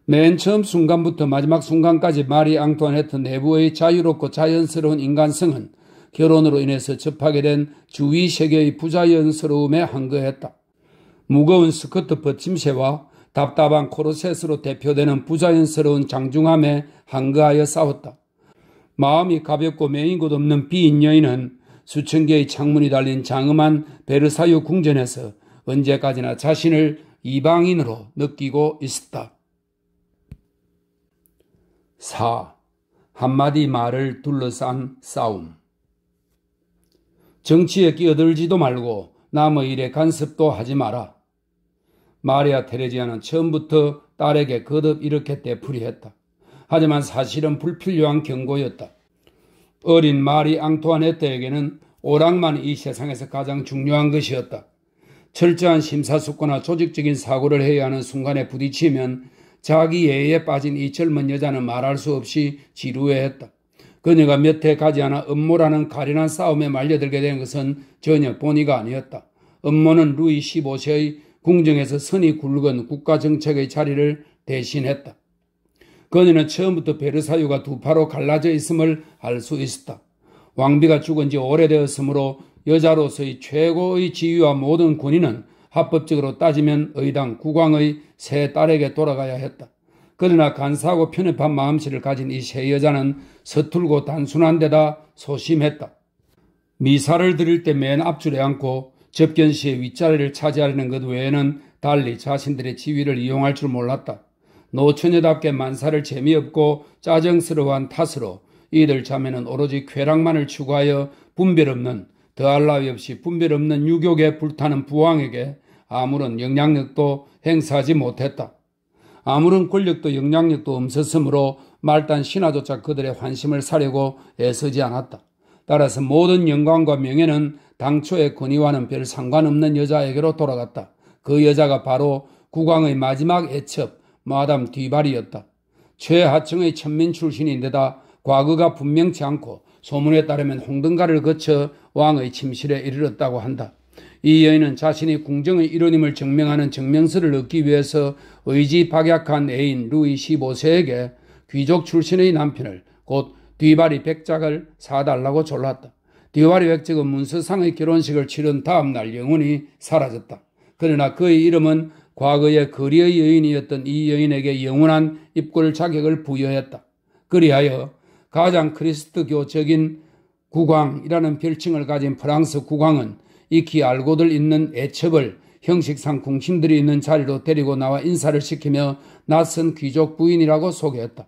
A: 맨 처음 순간부터 마지막 순간까지 마리 앙투안네트 내부의 자유롭고 자연스러운 인간성은 결혼으로 인해서 접하게 된 주위 세계의 부자연스러움에 한거했다. 무거운 스커트 버침새와 답답한 코르셋으로 대표되는 부자연스러운 장중함에 한거하여 싸웠다. 마음이 가볍고 매인곳 없는 비인여인은 수천 개의 창문이 달린 장엄한 베르사유 궁전에서 언제까지나 자신을 이방인으로 느끼고 있었다. 4. 한마디 말을 둘러싼 싸움. 정치에 끼어들지도 말고 남의 일에 간섭도 하지 마라. 마리아 테레지아는 처음부터 딸에게 거듭 이렇게 되풀이했다. 하지만 사실은 불필요한 경고였다. 어린 마리 앙토아네트에게는 오락만 이 세상에서 가장 중요한 것이었다. 철저한 심사숙고나 조직적인 사고를 해야 하는 순간에 부딪히면 자기 예에 의 빠진 이 젊은 여자는 말할 수 없이 지루해했다. 그녀가 몇 해 가지 않아 음모라는 가련한 싸움에 말려들게 된 것은 전혀 본의가 아니었다. 음모는 루이 15세의 궁정에서 선이 굵은 국가정책의 자리를 대신했다. 그녀는 처음부터 베르사유가 두 파로 갈라져 있음을 알 수 있었다. 왕비가 죽은 지 오래되었으므로 여자로서의 최고의 지위와 모든 권위는 합법적으로 따지면 의당 국왕의 세 딸에게 돌아가야 했다. 그러나 간사하고 편협한 마음씨를 가진 이 세 여자는 서툴고 단순한 데다 소심했다. 미사를 드릴 때 맨 앞줄에 앉고 접견시의 윗자리를 차지하려는 것 외에는 달리 자신들의 지위를 이용할 줄 몰랐다. 노처녀답게 만사를 재미없고 짜증스러워한 탓으로 이들 자매는 오로지 쾌락만을 추구하여 분별없는 더할 나위 없이 분별없는 유격에 불타는 부왕에게 아무런 영향력도 행사하지 못했다. 아무런 권력도 영향력도 없었으므로 말단 신하조차 그들의 환심을 사려고 애쓰지 않았다. 따라서 모든 영광과 명예는 당초의 권위와는 별 상관없는 여자에게로 돌아갔다. 그 여자가 바로 국왕의 마지막 애첩 마담 뒤발이었다. 최하층의 천민 출신인데다 과거가 분명치 않고 소문에 따르면 홍등가를 거쳐 왕의 침실에 이르렀다고 한다. 이 여인은 자신이 궁정의 일원임을 증명하는 증명서를 얻기 위해서 의지 박약한 애인 루이 15세에게 귀족 출신의 남편을 곧 뒤발이 백작을 사달라고 졸랐다. 디와리백 측은 문서상의 결혼식을 치른 다음날 영혼이 사라졌다. 그러나 그의 이름은 과거의 거리의 여인이었던 이 여인에게 영원한 입궐 자격을 부여했다. 그리하여 가장 크리스트교적인 국왕이라는 별칭을 가진 프랑스 국왕은 익히 알고들 있는 애첩을 형식상 궁신들이 있는 자리로 데리고 나와 인사를 시키며 낯선 귀족 부인이라고 소개했다.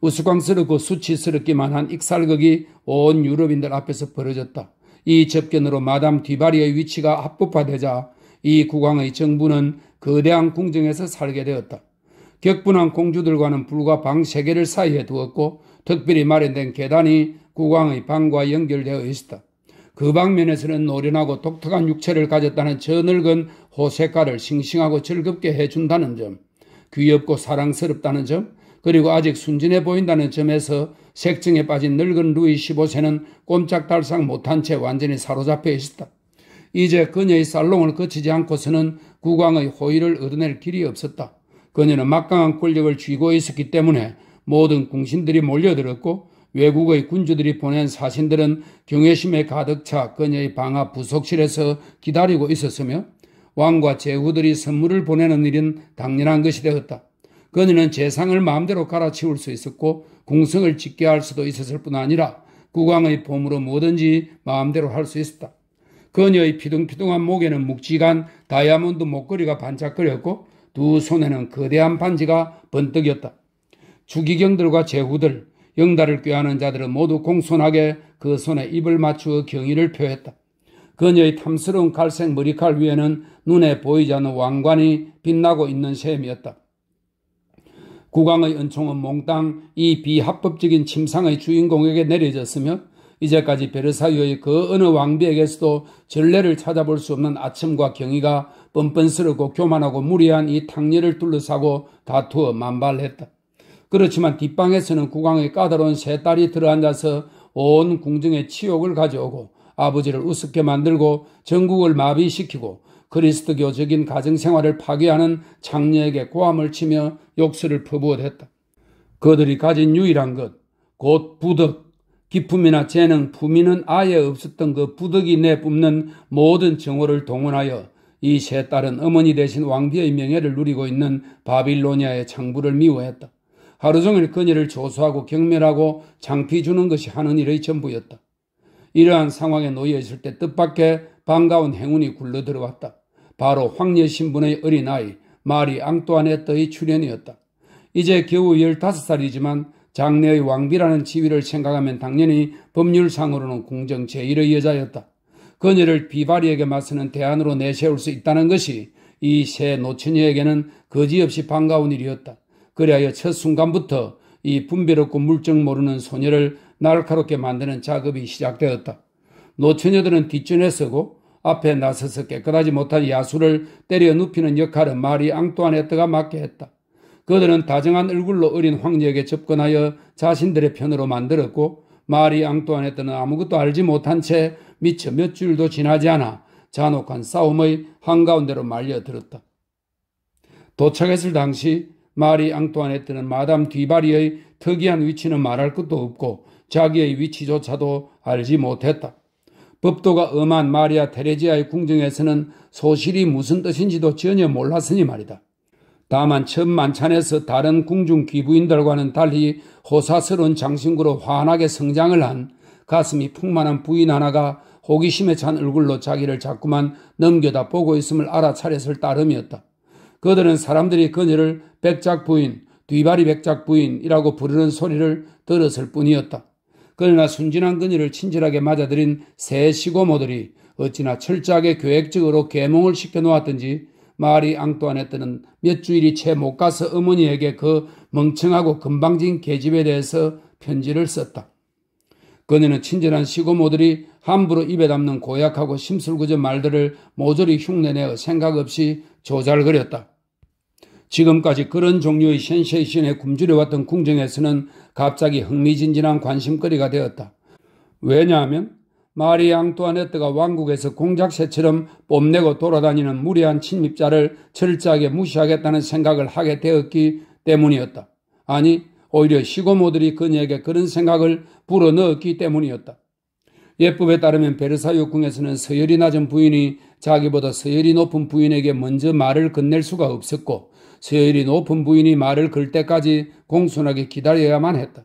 A: 우스꽝스럽고 수치스럽기만 한 익살극이 온 유럽인들 앞에서 벌어졌다. 이 접견으로 마담 디바리의 위치가 합법화되자 이 국왕의 정부는 거대한 궁정에서 살게 되었다. 격분한 공주들과는 불과 방 3개를 사이에 두었고 특별히 마련된 계단이 국왕의 방과 연결되어 있었다. 그 방면에서는 노련하고 독특한 육체를 가졌다는 저 늙은 호색깔을 싱싱하고 즐겁게 해준다는 점, 귀엽고 사랑스럽다는 점, 그리고 아직 순진해 보인다는 점에서 색증에 빠진 늙은 루이 15세는 꼼짝달싹 못한 채 완전히 사로잡혀 있었다. 이제 그녀의 살롱을 거치지 않고서는 국왕의 호의를 얻어낼 길이 없었다. 그녀는 막강한 권력을 쥐고 있었기 때문에 모든 궁신들이 몰려들었고 외국의 군주들이 보낸 사신들은 경외심에 가득 차 그녀의 방앞 부속실에서 기다리고 있었으며 왕과 제후들이 선물을 보내는 일은 당연한 것이 되었다. 그녀는 재상을 마음대로 갈아치울 수 있었고 공성을 짓게 할 수도 있었을 뿐 아니라 국왕의 봄으로 뭐든지 마음대로 할 수 있었다. 그녀의 피둥피둥한 목에는 묵직한 다이아몬드 목걸이가 반짝거렸고 두 손에는 거대한 반지가 번뜩였다. 주기경들과 제후들, 영달을 꾀하는 자들은 모두 공손하게 그 손에 입을 맞추어 경의를 표했다. 그녀의 탐스러운 갈색 머리칼 위에는 눈에 보이지 않는 왕관이 빛나고 있는 셈이었다. 국왕의 은총은 몽땅 이 비합법적인 침상의 주인공에게 내려졌으며 이제까지 베르사유의 그 어느 왕비에게서도 전례를 찾아볼 수 없는 아첨과 경의가 뻔뻔스럽고 교만하고 무리한 이 탕녀를 둘러싸고 다투어 만발했다. 그렇지만 뒷방에서는 국왕의 까다로운 세 딸이 들어앉아서 온 궁정의 치욕을 가져오고 아버지를 우습게 만들고 전국을 마비시키고 그리스도교적인 가정생활을 파괴하는 장녀에게 고함을 치며 욕설을 퍼부어댔다. 그들이 가진 유일한 것, 곧 부덕, 기품이나 재능, 품위는 아예 없었던 그 부덕이 내뿜는 모든 정오를 동원하여 이 세 딸은 어머니 대신 왕비의 명예를 누리고 있는 바빌로니아의 창부를 미워했다. 하루 종일 그녀를 조수하고 경멸하고 장피 주는 것이 하는 일의 전부였다. 이러한 상황에 놓여 있을 때 뜻밖의 반가운 행운이 굴러 들어왔다. 바로 황녀 신분의 어린아이 마리 앙뚜아네트의 출현이었다. 이제 겨우 15살이지만 장래의 왕비라는 지위를 생각하면 당연히 법률상으로는 궁정 제1의 여자였다. 그녀를 비바리에게 맞서는 대안으로 내세울 수 있다는 것이 이 새 노처녀에게는 거지없이 반가운 일이었다. 그리하여 첫 순간부터 이 분별없고 물정 모르는 소녀를 날카롭게 만드는 작업이 시작되었다. 노처녀들은 뒷전에 서고 앞에 나서서 깨끗하지 못한 야수를 때려 눕히는 역할은 마리 앙뚜아네뜨가 맡게 했다. 그들은 다정한 얼굴로 어린 황녀에게 접근하여 자신들의 편으로 만들었고 마리 앙뚜아네뜨는 아무것도 알지 못한 채 미처 몇 주일도 지나지 않아 잔혹한 싸움의 한가운데로 말려들었다. 도착했을 당시 마리 앙뚜아네뜨는 마담 뒤바리의 특이한 위치는 말할 것도 없고 자기의 위치조차도 알지 못했다. 법도가 엄한 마리아 테레지아의 궁정에서는 소실이 무슨 뜻인지도 전혀 몰랐으니 말이다. 다만 첫 만찬에서 다른 궁중 귀부인들과는 달리 호사스러운 장신구로 환하게 성장을 한 가슴이 풍만한 부인 하나가 호기심에 찬 얼굴로 자기를 자꾸만 넘겨다 보고 있음을 알아차렸을 따름이었다. 그들은 사람들이 그녀를 백작 부인, 뒤바리 백작 부인이라고 부르는 소리를 들었을 뿐이었다. 그러나 순진한 그녀를 친절하게 맞아들인 새 시고모들이 어찌나 철저하게 계획적으로 계몽을 시켜놓았던지 말이 앙뚜안했트는몇 주일이 채 못 가서 어머니에게 그 멍청하고 금방진 계집에 대해서 편지를 썼다. 그녀는 친절한 시고모들이 함부로 입에 담는 고약하고 심술궂은 말들을 모조리 흉내내어 생각 없이 조잘거렸다. 지금까지 그런 종류의 센세이션에 굶주려왔던 궁정에서는 갑자기 흥미진진한 관심거리가 되었다. 왜냐하면 마리 앙뚜아네트가 왕국에서 공작새처럼 뽐내고 돌아다니는 무례한 침입자를 철저하게 무시하겠다는 생각을 하게 되었기 때문이었다. 아니, 오히려 시고모들이 그녀에게 그런 생각을 불어넣었기 때문이었다. 예법에 따르면 베르사유 궁에서는 서열이 낮은 부인이 자기보다 서열이 높은 부인에게 먼저 말을 건넬 수가 없었고 세율이 높은 부인이 말을 걸 때까지 공손하게 기다려야만 했다.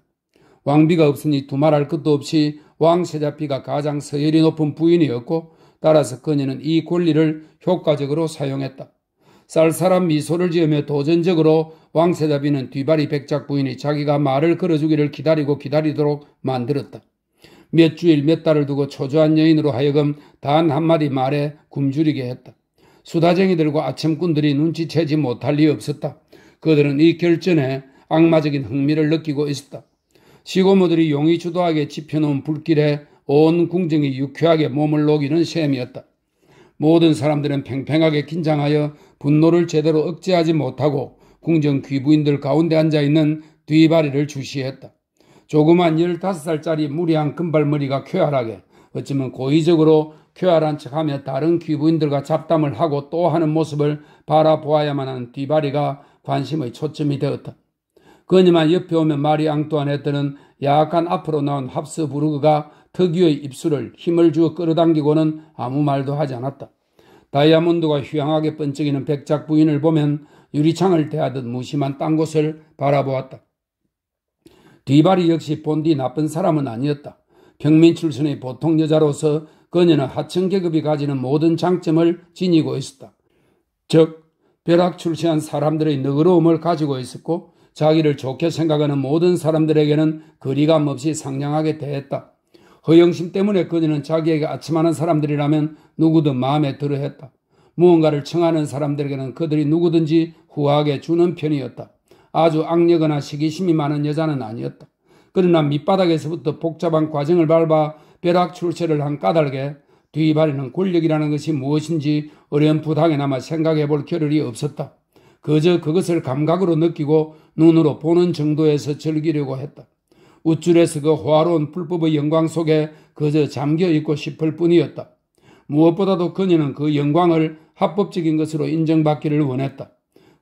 A: 왕비가 없으니 두말할 것도 없이 왕세자비가 가장 서열이 높은 부인이었고 따라서 그녀는 이 권리를 효과적으로 사용했다. 쌀쌀한 미소를 지으며 도전적으로 왕세자비는 뒤발이 백작 부인이 자기가 말을 걸어주기를 기다리고 기다리도록 만들었다. 몇 주일 몇 달을 두고 초조한 여인으로 하여금 단 한마디 말에 굶주리게 했다. 수다쟁이들과 아침꾼들이 눈치채지 못할 리 없었다. 그들은 이 결전에 악마적인 흥미를 느끼고 있었다. 시고모들이 용이 주도하게 지펴놓은 불길에 온 궁정이 유쾌하게 몸을 녹이는 셈이었다. 모든 사람들은 팽팽하게 긴장하여 분노를 제대로 억제하지 못하고 궁정 귀부인들 가운데 앉아있는 뒤바리를 주시했다. 조그만 15살짜리 무리한 금발머리가 쾌활하게 어쩌면 고의적으로 쾌활한 척하며 다른 귀부인들과 잡담을 하고 또 하는 모습을 바라보아야만 하는 뒤바리가 관심의 초점이 되었다. 그녀만 옆에 오면 마리 앙뚜한네트는 약간 앞으로 나온 합스부르그가 특유의 입술을 힘을 주어 끌어당기고는 아무 말도 하지 않았다. 다이아몬드가 휘황하게 번쩍이는 백작 부인을 보면 유리창을 대하듯 무심한 딴 곳을 바라보았다. 뒤바리 역시 본디 나쁜 사람은 아니었다. 경민 출신의 보통 여자로서 그녀는 하층 계급이 가지는 모든 장점을 지니고 있었다. 즉 벼락 출세한 사람들의 너그러움을 가지고 있었고 자기를 좋게 생각하는 모든 사람들에게는 거리감 없이 상냥하게 대했다. 허영심 때문에 그녀는 자기에게 아침하는 사람들이라면 누구든 마음에 들어 했다. 무언가를 청하는 사람들에게는 그들이 누구든지 후하게 주는 편이었다. 아주 악력이나 시기심이 많은 여자는 아니었다. 그러나 밑바닥에서부터 복잡한 과정을 밟아 벼락 출세를 한 까닭에 뒤발리는 권력이라는 것이 무엇인지 어렴풋하게나마 생각해 볼 겨를이 없었다. 그저 그것을 감각으로 느끼고 눈으로 보는 정도에서 즐기려고 했다. 우쭐해서 그 호화로운 불법의 영광 속에 그저 잠겨 있고 싶을 뿐이었다. 무엇보다도 그녀는 그 영광을 합법적인 것으로 인정받기를 원했다.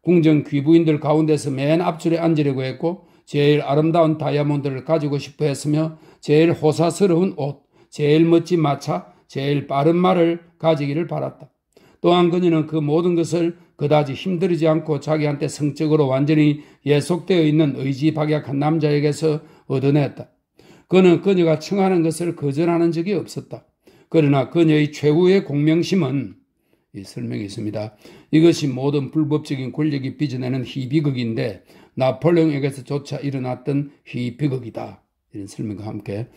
A: 궁정 귀부인들 가운데서 맨 앞줄에 앉으려고 했고 제일 아름다운 다이아몬드를 가지고 싶어 했으며 제일 호사스러운 옷, 제일 멋진 마차, 제일 빠른 말을 가지기를 바랐다. 또한 그녀는 그 모든 것을 그다지 힘들이지 않고 자기한테 성적으로 완전히 예속되어 있는 의지박약한 남자에게서 얻어냈다. 그는 그녀가 청하는 것을 거절하는 적이 없었다. 그러나 그녀의 최후의 공명심은 이 설명이 있습니다. 이것이 모든 불법적인 권력이 빚어내는 희비극인데 나폴레옹에게서조차 일어났던 희비극이다. 이런 설명과 함께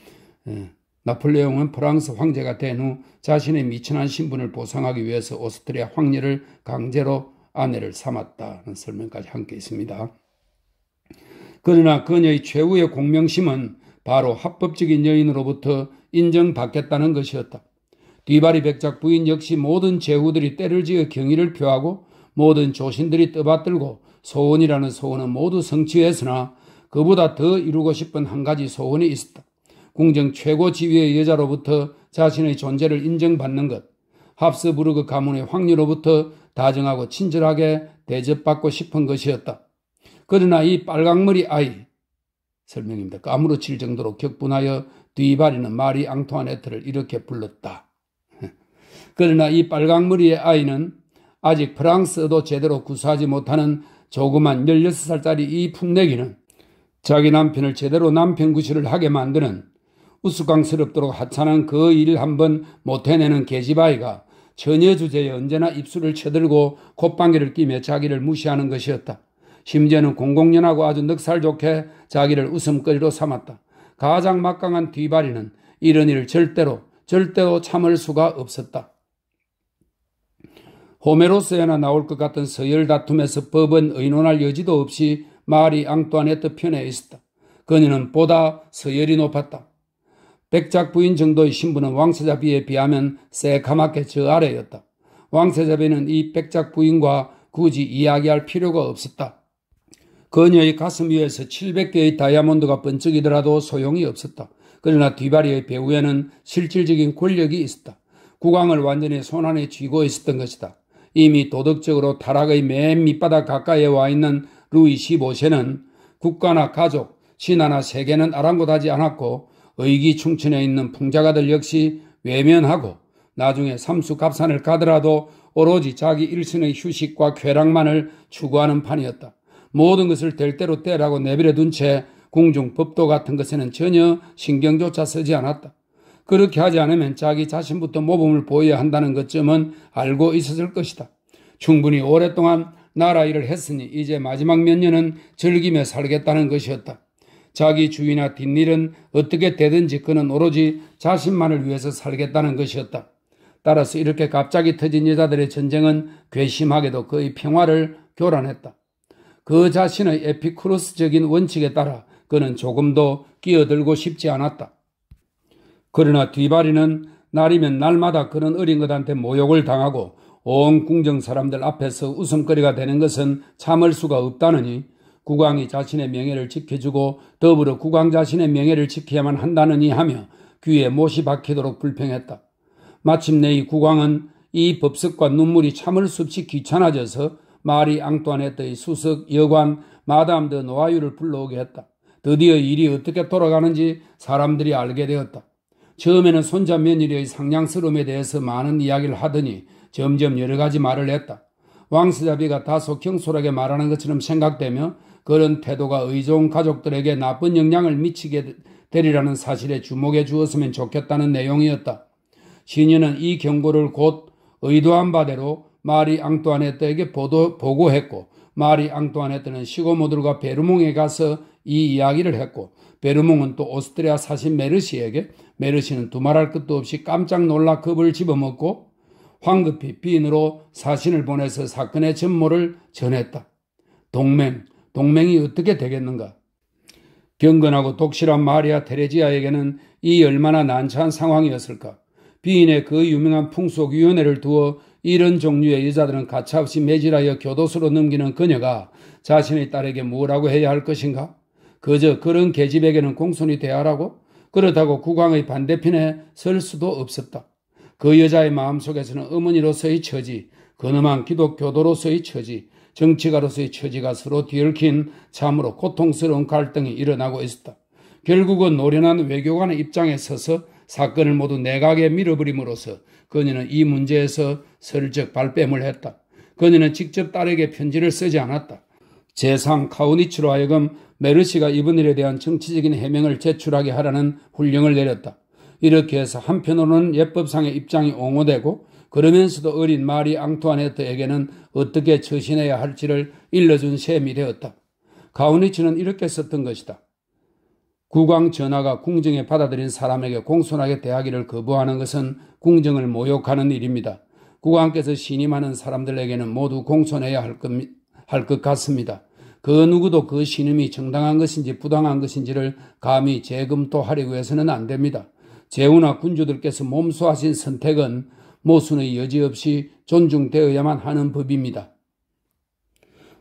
A: 예, 나폴레옹은 프랑스 황제가 된 후 자신의 미천한 신분을 보상하기 위해서 오스트리아 황제를 강제로 아내를 삼았다는 설명까지 함께 있습니다. 그러나 그녀의 최후의 공명심은 바로 합법적인 여인으로부터 인정받겠다는 것이었다. 뒤바리 백작 부인 역시 모든 제후들이 때를 지어 경의를 표하고 모든 조신들이 떠받들고 소원이라는 소원은 모두 성취했으나 그보다 더 이루고 싶은 한 가지 소원이 있었다. 궁정 최고 지위의 여자로부터 자신의 존재를 인정받는 것, 합스부르그 가문의 황리로부터 다정하고 친절하게 대접받고 싶은 것이었다. 그러나 이 빨강머리 아이, 설명입니다. 까무러칠 정도로 격분하여 뒤바리는 마리 앙투아네트를 이렇게 불렀다. 그러나 이 빨강머리의 아이는 아직 프랑스도 어 제대로 구사하지 못하는 조그만 16살짜리 이 풋내기는 자기 남편을 제대로 남편 구실을 하게 만드는 우스꽝스럽도록 하찮은 그일을 한 번 못해내는 계집아이가 전혀 주제에 언제나 입술을 쳐들고 콧방귀를 끼며 자기를 무시하는 것이었다. 심지어는 공공연하고 아주 넉살 좋게 자기를 웃음거리로 삼았다. 가장 막강한 뒤발이는 이런 일을 절대로 절대로 참을 수가 없었다. 호메로스에나 나올 것 같은 서열 다툼에서 법은 의논할 여지도 없이 말이 앙뚜안네트 편에 있었다. 그녀는 보다 서열이 높았다. 백작 부인 정도의 신분은 왕세자비에 비하면 새가맣게저 아래였다. 왕세자비는 이 백작 부인과 굳이 이야기할 필요가 없었다. 그녀의 가슴 위에서 700개의 다이아몬드가 번쩍이더라도 소용이 없었다. 그러나 뒤바리의 배후에는 실질적인 권력이 있었다. 국왕을 완전히 손안에 쥐고 있었던 것이다. 이미 도덕적으로 타락의 맨 밑바닥 가까이에 와 있는 루이 15세는 국가나 가족, 신하나 세계는 아랑곳하지 않았고 의기충천에 있는 풍자가들 역시 외면하고 나중에 삼수갑산을 가더라도 오로지 자기 일신의 휴식과 쾌락만을 추구하는 판이었다. 모든 것을 될 대로 때라고 내버려둔 채 궁중법도 같은 것에는 전혀 신경조차 쓰지 않았다. 그렇게 하지 않으면 자기 자신부터 모범을 보여야 한다는 것쯤은 알고 있었을 것이다. 충분히 오랫동안 나라 일을 했으니 이제 마지막 몇 년은 즐기며 살겠다는 것이었다. 자기 주위나 뒷일은 어떻게 되든지 그는 오로지 자신만을 위해서 살겠다는 것이었다. 따라서 이렇게 갑자기 터진 여자들의 전쟁은 괘씸하게도 그의 평화를 교란했다. 그 자신의 에피크로스적인 원칙에 따라 그는 조금도 끼어들고 싶지 않았다. 그러나 뒤바리는 날이면 날마다 그런 어린 것한테 모욕을 당하고 온 궁정 사람들 앞에서 웃음거리가 되는 것은 참을 수가 없다느니 국왕이 자신의 명예를 지켜주고 더불어 국왕 자신의 명예를 지켜야만 한다느니 하며 귀에 못이 박히도록 불평했다. 마침내 이 국왕은 이 법석과 눈물이 참을 수 없이 귀찮아져서 말이 앙뚜안네트의 수석 여관 마담 드 노아유를 불러오게 했다. 드디어 일이 어떻게 돌아가는지 사람들이 알게 되었다. 처음에는 손자 며느리의 상냥스러움에 대해서 많은 이야기를 하더니 점점 여러 가지 말을 했다. 왕스자비가 다소 경솔하게 말하는 것처럼 생각되며 그런 태도가 의종 가족들에게 나쁜 영향을 미치게 되리라는 사실에 주목해 주었으면 좋겠다는 내용이었다. 신인는이 경고를 곧 의도한 바대로 마리 앙뚜아네트에게 보 보고했고 마리 앙뚜아네트는 시고모들과 베르몽에 가서 이 이야기를 했고 베르몽은 또 오스트리아 사신 메르시에게 메르시는 두말할 것도 없이 깜짝 놀라 급을 집어먹고 황급히 빈으로 사신을 보내서 사건의 전모를 전했다. 동맹, 동맹이 어떻게 되겠는가? 경건하고 독실한 마리아 테레지아에게는 이 얼마나 난처한 상황이었을까? 비인의 그 유명한 풍속위원회를 두어 이런 종류의 여자들은 가차없이 매질하여 교도소로 넘기는 그녀가 자신의 딸에게 뭐라고 해야 할 것인가? 그저 그런 계집에게는 공손히 대하라고? 그렇다고 국왕의 반대편에 설 수도 없었다. 그 여자의 마음속에서는 어머니로서의 처지, 그엄한 기독교도로서의 처지, 정치가로서의 처지가 서로 뒤얽힌 참으로 고통스러운 갈등이 일어나고 있었다. 결국은 노련한 외교관의 입장에 서서 사건을 모두 내각에 밀어버림으로써 그녀는 이 문제에서 설적 발뺌을 했다. 그녀는 직접 딸에게 편지를 쓰지 않았다. 재상 카우니치로 하여금 메르시가 이번 일에 대한 정치적인 해명을 제출하게 하라는 훈령을 내렸다. 이렇게 해서 한편으로는 예법상의 입장이 옹호되고 그러면서도 어린 마리 앙투아네트에게는 어떻게 처신해야 할지를 일러준 셈이 되었다. 가오니치는 이렇게 썼던 것이다. 국왕 전하가 궁정에 받아들인 사람에게 공손하게 대하기를 거부하는 것은 궁정을 모욕하는 일입니다. 국왕께서 신임하는 사람들에게는 모두 공손해야 할 것 같습니다. 그 누구도 그 신임이 정당한 것인지 부당한 것인지를 감히 재검토하려고 해서는 안 됩니다. 제후나 군주들께서 몸소하신 선택은 모순의 여지 없이 존중되어야만 하는 법입니다.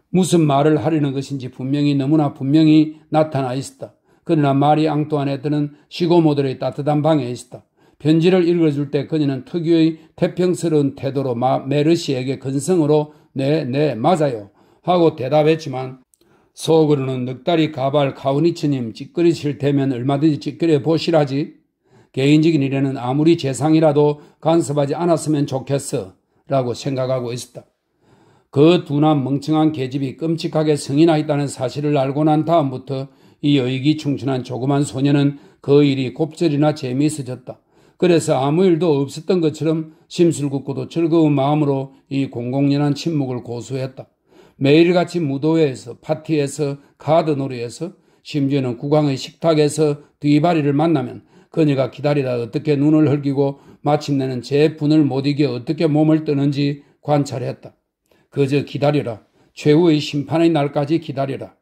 A: 무슨 말을 하려는 것인지 분명히 너무나 분명히 나타나 있었다. 그러나 마리 앙뚜아네트는 시고모들의 따뜻한 방에 있었다. 편지를 읽어줄 때 그녀는 특유의 태평스러운 태도로 마, 메르시에게 근성으로 네, 네, 맞아요. 하고 대답했지만 속으로는 넉다리 가발 카우니츠님 찌끄리실 테면 얼마든지 찌끄려 보시라지 개인적인 일에는 아무리 재상이라도 간섭하지 않았으면 좋겠어 라고 생각하고 있었다. 그 둔한 멍청한 계집이 끔찍하게 성이 나 있다는 사실을 알고 난 다음부터 이 여익이 충춘한 조그만 소년은그 일이 곱절이나 재미있어졌다. 그래서 아무 일도 없었던 것처럼 심술궂고도 즐거운 마음으로 이 공공연한 침묵을 고수했다. 매일같이 무도회에서 파티에서 카드놀이에서 심지어는 국왕의 식탁에서 뒤바리를 만나면 그녀가 기다리다 어떻게 눈을 흘기고 마침내는 제 분을 못 이겨 어떻게 몸을 뜨는지 관찰했다. 그저 기다려라. 최후의 심판의 날까지 기다려라.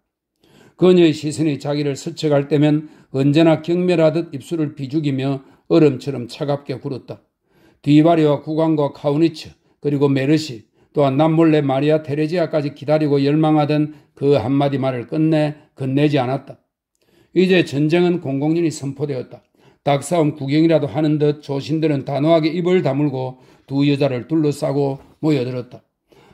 A: 그녀의 시선이 자기를 스쳐갈 때면 언제나 경멸하듯 입술을 비죽이며 얼음처럼 차갑게 굴었다. 뒤바리와 구강과 카우니츠 그리고 메르시 또한 남몰래 마리아 테레지아까지 기다리고 열망하던 그 한마디 말을 끝내 건네지 않았다. 이제 전쟁은 공공연히 선포되었다. 닭싸움 구경이라도 하는 듯 조신들은 단호하게 입을 다물고 두 여자를 둘러싸고 모여들었다.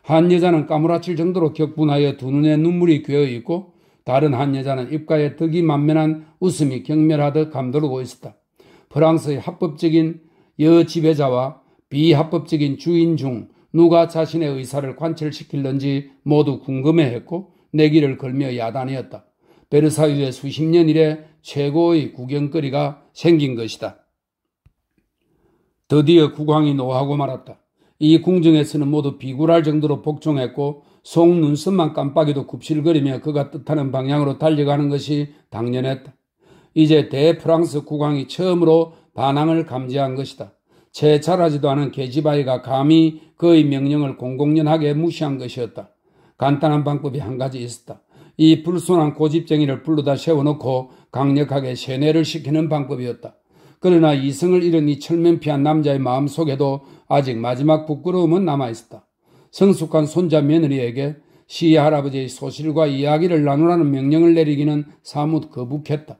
A: 한 여자는 까무라칠 정도로 격분하여 두 눈에 눈물이 괴어 있고 다른 한 여자는 입가에 득이 만면한 웃음이 경멸하듯 감돌고 있었다. 프랑스의 합법적인 여 지배자와 비합법적인 주인 중 누가 자신의 의사를 관철시킬는지 모두 궁금해했고 내기를 걸며 야단이었다. 베르사유의 수십 년 이래 최고의 구경거리가 생긴 것이다. 드디어 국왕이 노하고 말았다. 이 궁정에서는 모두 비굴할 정도로 복종했고 속 눈썹만 깜빡이도 굽실거리며 그가 뜻하는 방향으로 달려가는 것이 당연했다. 이제 대프랑스 국왕이 처음으로 반항을 감지한 것이다. 채찰하지도 않은 계집아이가 감히 그의 명령을 공공연하게 무시한 것이었다. 간단한 방법이 한 가지 있었다. 이 불순한 고집쟁이를 불러다 세워놓고 강력하게 세뇌를 시키는 방법이었다. 그러나 이성을 잃은 이 철면피한 남자의 마음 속에도 아직 마지막 부끄러움은 남아있었다. 성숙한 손자 며느리에게 시의 할아버지의 소실과 이야기를 나누라는 명령을 내리기는 사뭇 거북했다.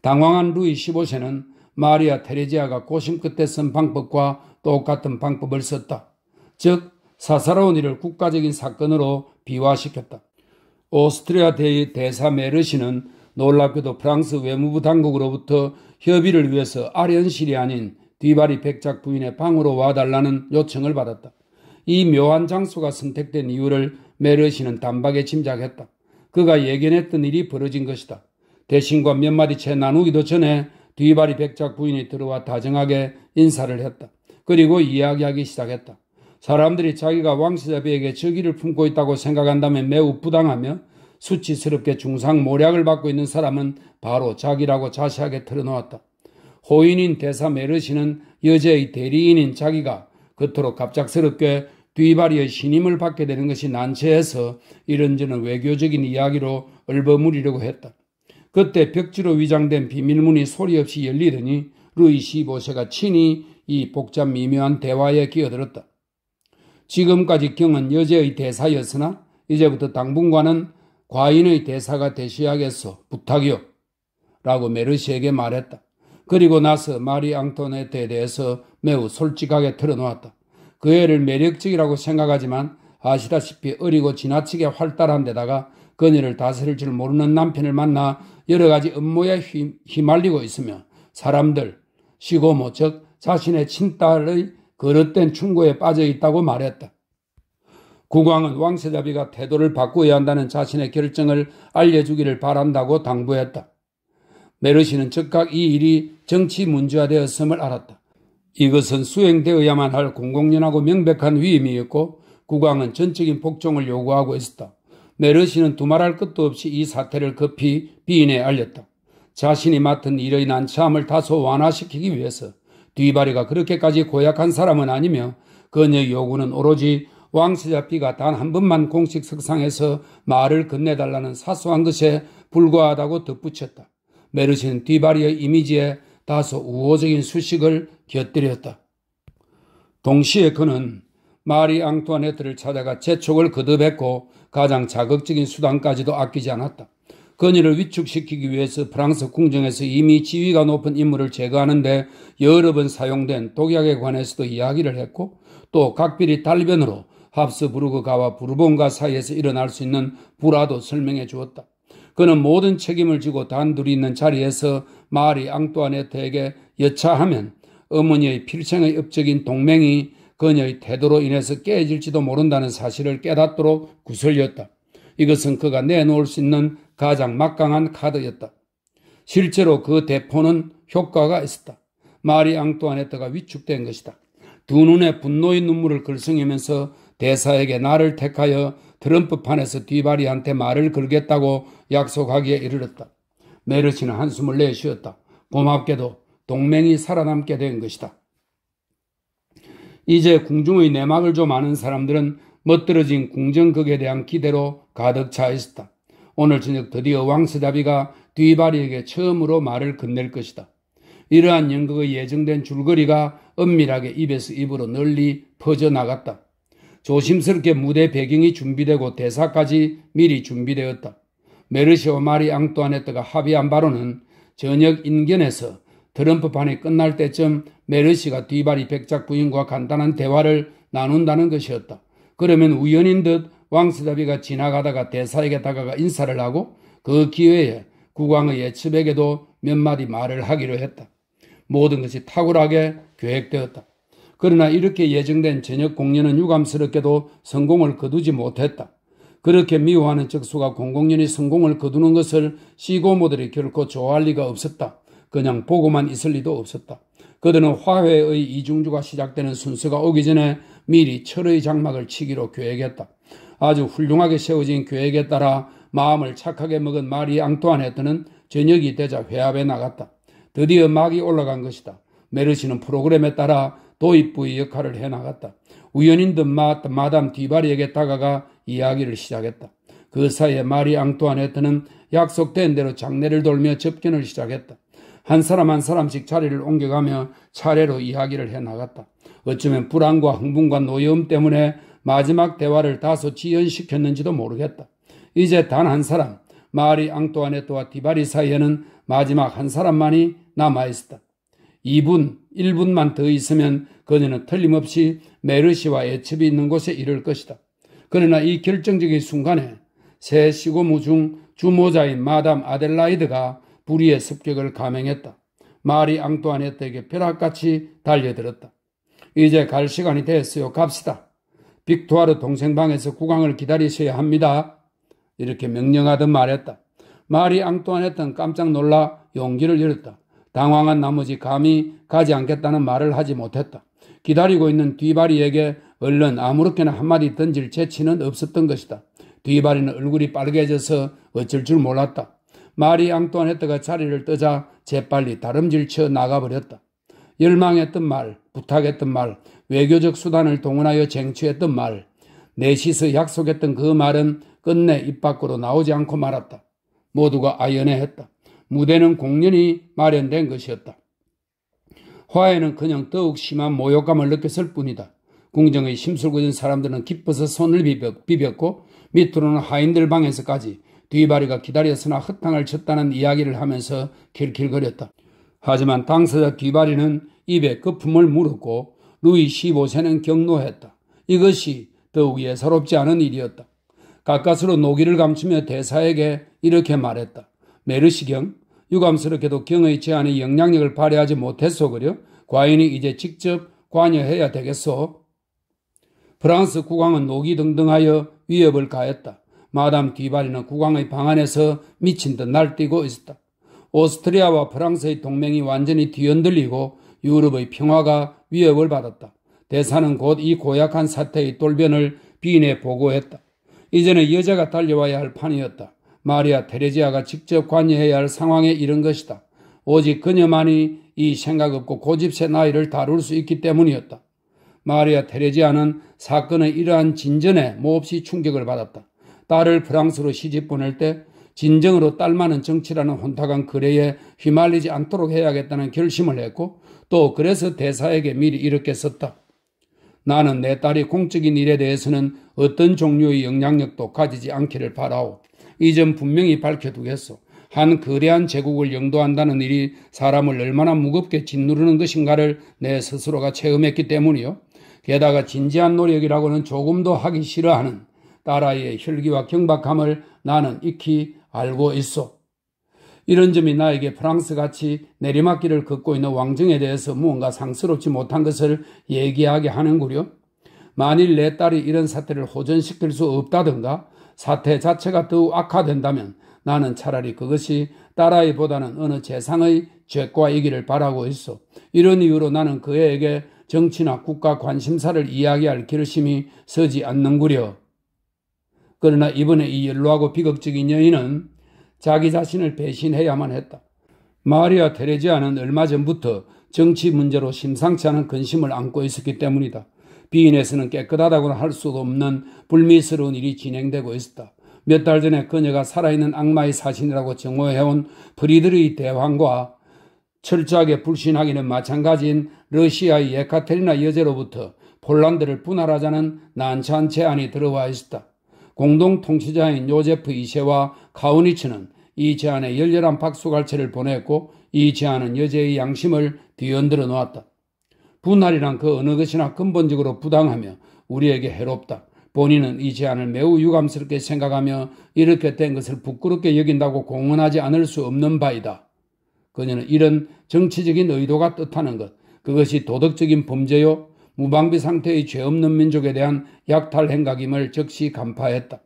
A: 당황한 루이 15세는 마리아 테레지아가 고심 끝에 쓴 방법과 똑같은 방법을 썼다. 즉, 사사로운 일을 국가적인 사건으로 비화시켰다. 오스트리아 대의 대사 메르시는 놀랍게도 프랑스 외무부 당국으로부터 협의를 위해서 아련실이 아닌 뒤바리 백작 부인의 방으로 와달라는 요청을 받았다. 이 묘한 장소가 선택된 이유를 메르시는 단박에 짐작했다. 그가 예견했던 일이 벌어진 것이다. 대신과 몇 마디 채 나누기도 전에 뒤바리 백작 부인이 들어와 다정하게 인사를 했다. 그리고 이야기하기 시작했다. 사람들이 자기가 왕세자비에게 적의를 품고 있다고 생각한다면 매우 부당하며 수치스럽게 중상 모략을 받고 있는 사람은 바로 자기라고 자세하게 털어놓았다. 호인인 대사 메르시는 여제의 대리인인 자기가 그토록 갑작스럽게 뒤바의 신임을 받게 되는 것이 난처해서 이런저런 외교적인 이야기로 얼버무리려고 했다. 그때 벽지로 위장된 비밀문이 소리 없이 열리더니 루이 15세가 친히 이 복잡 미묘한 대화에 끼어들었다. 지금까지 경은 여제의 대사였으나 이제부터 당분간은 과인의 대사가 되시야겠소. 부탁이요. 라고 메르시에게 말했다. 그리고 나서 마리 앙토네트에 대해서 매우 솔직하게 털어놓았다. 그 애를 매력적이라고 생각하지만 아시다시피 어리고 지나치게 활달한 데다가 그녀를 다스릴 줄 모르는 남편을 만나 여러 가지 음모에 휘말리고 있으며 사람들, 시고모 즉 자신의 친딸의 거릇된 충고에 빠져 있다고 말했다. 국왕은 왕세자비가 태도를 바꾸어야 한다는 자신의 결정을 알려주기를 바란다고 당부했다. 메르시는 즉각 이 일이 정치 문제화되었음을 알았다. 이것은 수행되어야만 할 공공연하고 명백한 위임이었고 국왕은 전적인 복종을 요구하고 있었다. 메르시는 두말할 것도 없이 이 사태를 급히 비인에 알렸다. 자신이 맡은 일의 난처함을 다소 완화시키기 위해서 뒤바리가 그렇게까지 고약한 사람은 아니며 그녀의 요구는 오로지 왕세자 B가 단 한 번만 공식 석상에서 말을 건네달라는 사소한 것에 불과하다고 덧붙였다. 메르시는 뒤바리의 이미지에 다소 우호적인 수식을 곁들였다. 동시에 그는 마리 앙투아네트를 찾아가 재촉을 거듭했고 가장 자극적인 수단까지도 아끼지 않았다. 건의를 위축시키기 위해서 프랑스 궁정에서 이미 지위가 높은 인물을 제거하는데 여러 번 사용된 독약에 관해서도 이야기를 했고 또 각별히 달변으로 합스부르그가와 부르본가 사이에서 일어날 수 있는 불화도 설명해 주었다. 그는 모든 책임을 지고 단둘이 있는 자리에서 마리 앙뚜아네트에게 여차하면 어머니의 필생의 업적인 동맹이 그녀의 태도로 인해서 깨질지도 모른다는 사실을 깨닫도록 구슬렸다. 이것은 그가 내놓을 수 있는 가장 막강한 카드였다. 실제로 그 대포는 효과가 있었다. 마리 앙뚜아네트가 위축된 것이다. 두 눈에 분노의 눈물을 글썽이면서 대사에게 나를 택하여 트럼프판에서 뒤바리한테 말을 걸겠다고 약속하기에 이르렀다. 메르치는 한숨을 내쉬었다. 고맙게도 동맹이 살아남게 된 것이다. 이제 궁중의 내막을 좀 아는 사람들은 멋들어진 궁정극에 대한 기대로 가득 차 있었다. 오늘 저녁 드디어 왕스자비가 뒤바리에게 처음으로 말을 건넬 것이다. 이러한 연극의 예정된 줄거리가 은밀하게 입에서 입으로 널리 퍼져나갔다. 조심스럽게 무대 배경이 준비되고 대사까지 미리 준비되었다. 메르시오 마리 앙뚜아네트가 합의한 바로는 저녁 인견에서 트럼프판이 끝날 때쯤 메르시가 뒤바리 백작 부인과 간단한 대화를 나눈다는 것이었다. 그러면 우연인 듯 왕스다비가 지나가다가 대사에게 다가가 인사를 하고 그 기회에 국왕의 예측에게도 몇 마디 말을 하기로 했다. 모든 것이 탁월하게 계획되었다. 그러나 이렇게 예정된 저녁 공연은 유감스럽게도 성공을 거두지 못했다. 그렇게 미워하는 적수가 공공연히 성공을 거두는 것을 시고모들이 결코 좋아할 리가 없었다. 그냥 보고만 있을 리도 없었다. 그들은 화훼의 이중주가 시작되는 순서가 오기 전에 미리 철의 장막을 치기로 계획했다. 아주 훌륭하게 세워진 계획에 따라 마음을 착하게 먹은 마리 앙토안에트는 저녁이 되자 회합에 나갔다. 드디어 막이 올라간 것이다. 메르시는 프로그램에 따라 도입부의 역할을 해나갔다. 우연인 듯 마, 마담 디바리에게 다가가 이야기를 시작했다. 그 사이에 마리 앙투아네트는 약속된 대로 장례를 돌며 접견을 시작했다. 한 사람 한 사람씩 자리를 옮겨가며 차례로 이야기를 해나갔다. 어쩌면 불안과 흥분과 노여움 때문에 마지막 대화를 다소 지연시켰는지도 모르겠다. 이제 단 한 사람, 마리 앙투아네트와 디바리 사이에는 마지막 한 사람만이 남아있었다. 2분, 1분만 더 있으면 그녀는 틀림없이 메르시와 애첩이 있는 곳에 이를 것이다. 그러나 이 결정적인 순간에 새 시고무 중 주모자인 마담 아델라이드가 불의의 습격을 감행했다. 마리 앙뚜아네트에게 벼락같이 달려들었다. 이제 갈 시간이 됐어요. 갑시다. 빅토아르 동생 방에서 국왕을 기다리셔야 합니다. 이렇게 명령하듯 말했다. 마리 앙뚜아네트는 깜짝 놀라 용기를 잃었다. 당황한 나머지 감히 가지 않겠다는 말을 하지 못했다. 기다리고 있는 뒤바리에게 얼른 아무렇게나 한마디 던질 재치는 없었던 것이다. 뒤바리는 얼굴이 빨개져서 어쩔 줄 몰랐다. 말이 앙뚜아네트가 자리를 뜨자 재빨리 다름질 쳐 나가버렸다. 열망했던 말, 부탁했던 말, 외교적 수단을 동원하여 쟁취했던 말, 내시서 약속했던 그 말은 끝내 입 밖으로 나오지 않고 말았다. 모두가 아연해했다. 무대는 공연이 마련된 것이었다. 화해는 그냥 더욱 심한 모욕감을 느꼈을 뿐이다. 궁정의 심술궂은 사람들은 기뻐서 손을 비볐, 고 밑으로는 하인들 방에서까지 뒤바리가 기다렸으나 허탕을 쳤다는 이야기를 하면서 길길거렸다. 하지만 당사자 뒤바리는 입에 거품을 물었고 루이 15세는 경로했다 이것이 더욱 예사롭지 않은 일이었다. 가까스로 노기를 감추며 대사에게 이렇게 말했다. 메르시경, 유감스럽게도 경의 제안이 영향력을 발휘하지 못했소 그려 과연이 이제 직접 관여해야 되겠소. 프랑스 국왕은 노기 등등하여 위협을 가했다. 마담 뒤발이는 국왕의 방 안에서 미친 듯 날뛰고 있었다. 오스트리아와 프랑스의 동맹이 완전히 뒤흔들리고 유럽의 평화가 위협을 받았다. 대사는 곧 이 고약한 사태의 돌변을 빈에 보고했다. 이제는 여자가 달려와야 할 판이었다. 마리아 테레지아가 직접 관여해야 할 상황에 이른 것이다. 오직 그녀만이 이 생각 없고 고집세 나이를 다룰 수 있기 때문이었다. 마리아 테레지아는 사건의 이러한 진전에 몹시 충격을 받았다. 딸을 프랑스로 시집 보낼 때 진정으로 딸많은 정치라는 혼탁한 거래에 휘말리지 않도록 해야겠다는 결심을 했고 또 그래서 대사에게 미리 이렇게 썼다. 나는 내 딸이 공적인 일에 대해서는 어떤 종류의 영향력도 가지지 않기를 바라오. 이점 분명히 밝혀두겠소. 한 거대한 제국을 영도한다는 일이 사람을 얼마나 무겁게 짓누르는 것인가를 내 스스로가 체험했기 때문이요. 게다가 진지한 노력이라고는 조금도 하기 싫어하는 딸아이의 혈기와 경박함을 나는 익히 알고 있어. 이런 점이 나에게 프랑스 같이 내리막길을 걷고 있는 왕정에 대해서 무언가 상스럽지 못한 것을 얘기하게 하는구려. 만일 내 딸이 이런 사태를 호전시킬 수 없다든가 사태 자체가 더욱 악화된다면 나는 차라리 그것이 딸아이보다는 어느 재상의 죄과이기를 바라고 있어. 이런 이유로 나는 그에게 정치나 국가 관심사를 이야기할 결심이 서지 않는구려. 그러나 이번에 이 연로하고 비극적인 여인은 자기 자신을 배신해야만 했다. 마리아 테레지아는 얼마 전부터 정치 문제로 심상치 않은 근심을 안고 있었기 때문이다. 비인에서는 깨끗하다고는 할 수도 없는 불미스러운 일이 진행되고 있었다. 몇 달 전에 그녀가 살아있는 악마의 사신이라고 증호해온 프리드리 대왕과 철저하게 불신하기는 마찬가지인 러시아의 예카테리나 여제로부터 폴란드를 분할하자는 난처한 제안이 들어와 있었다. 공동 통치자인 요제프 2세와 카우니츠는 이 제안에 열렬한 박수갈채를 보냈고 이 제안은 여제의 양심을 뒤흔들어 놓았다. 분할이란 그 어느 것이나 근본적으로 부당하며 우리에게 해롭다. 본인은 이 제안을 매우 유감스럽게 생각하며 이렇게 된 것을 부끄럽게 여긴다고 공언하지 않을 수 없는 바이다. 그녀는 이런 정치적인 의도가 뜻하는 것, 그것이 도덕적인 범죄요, 무방비 상태의 죄 없는 민족에 대한 약탈 행각임을 즉시 간파했다.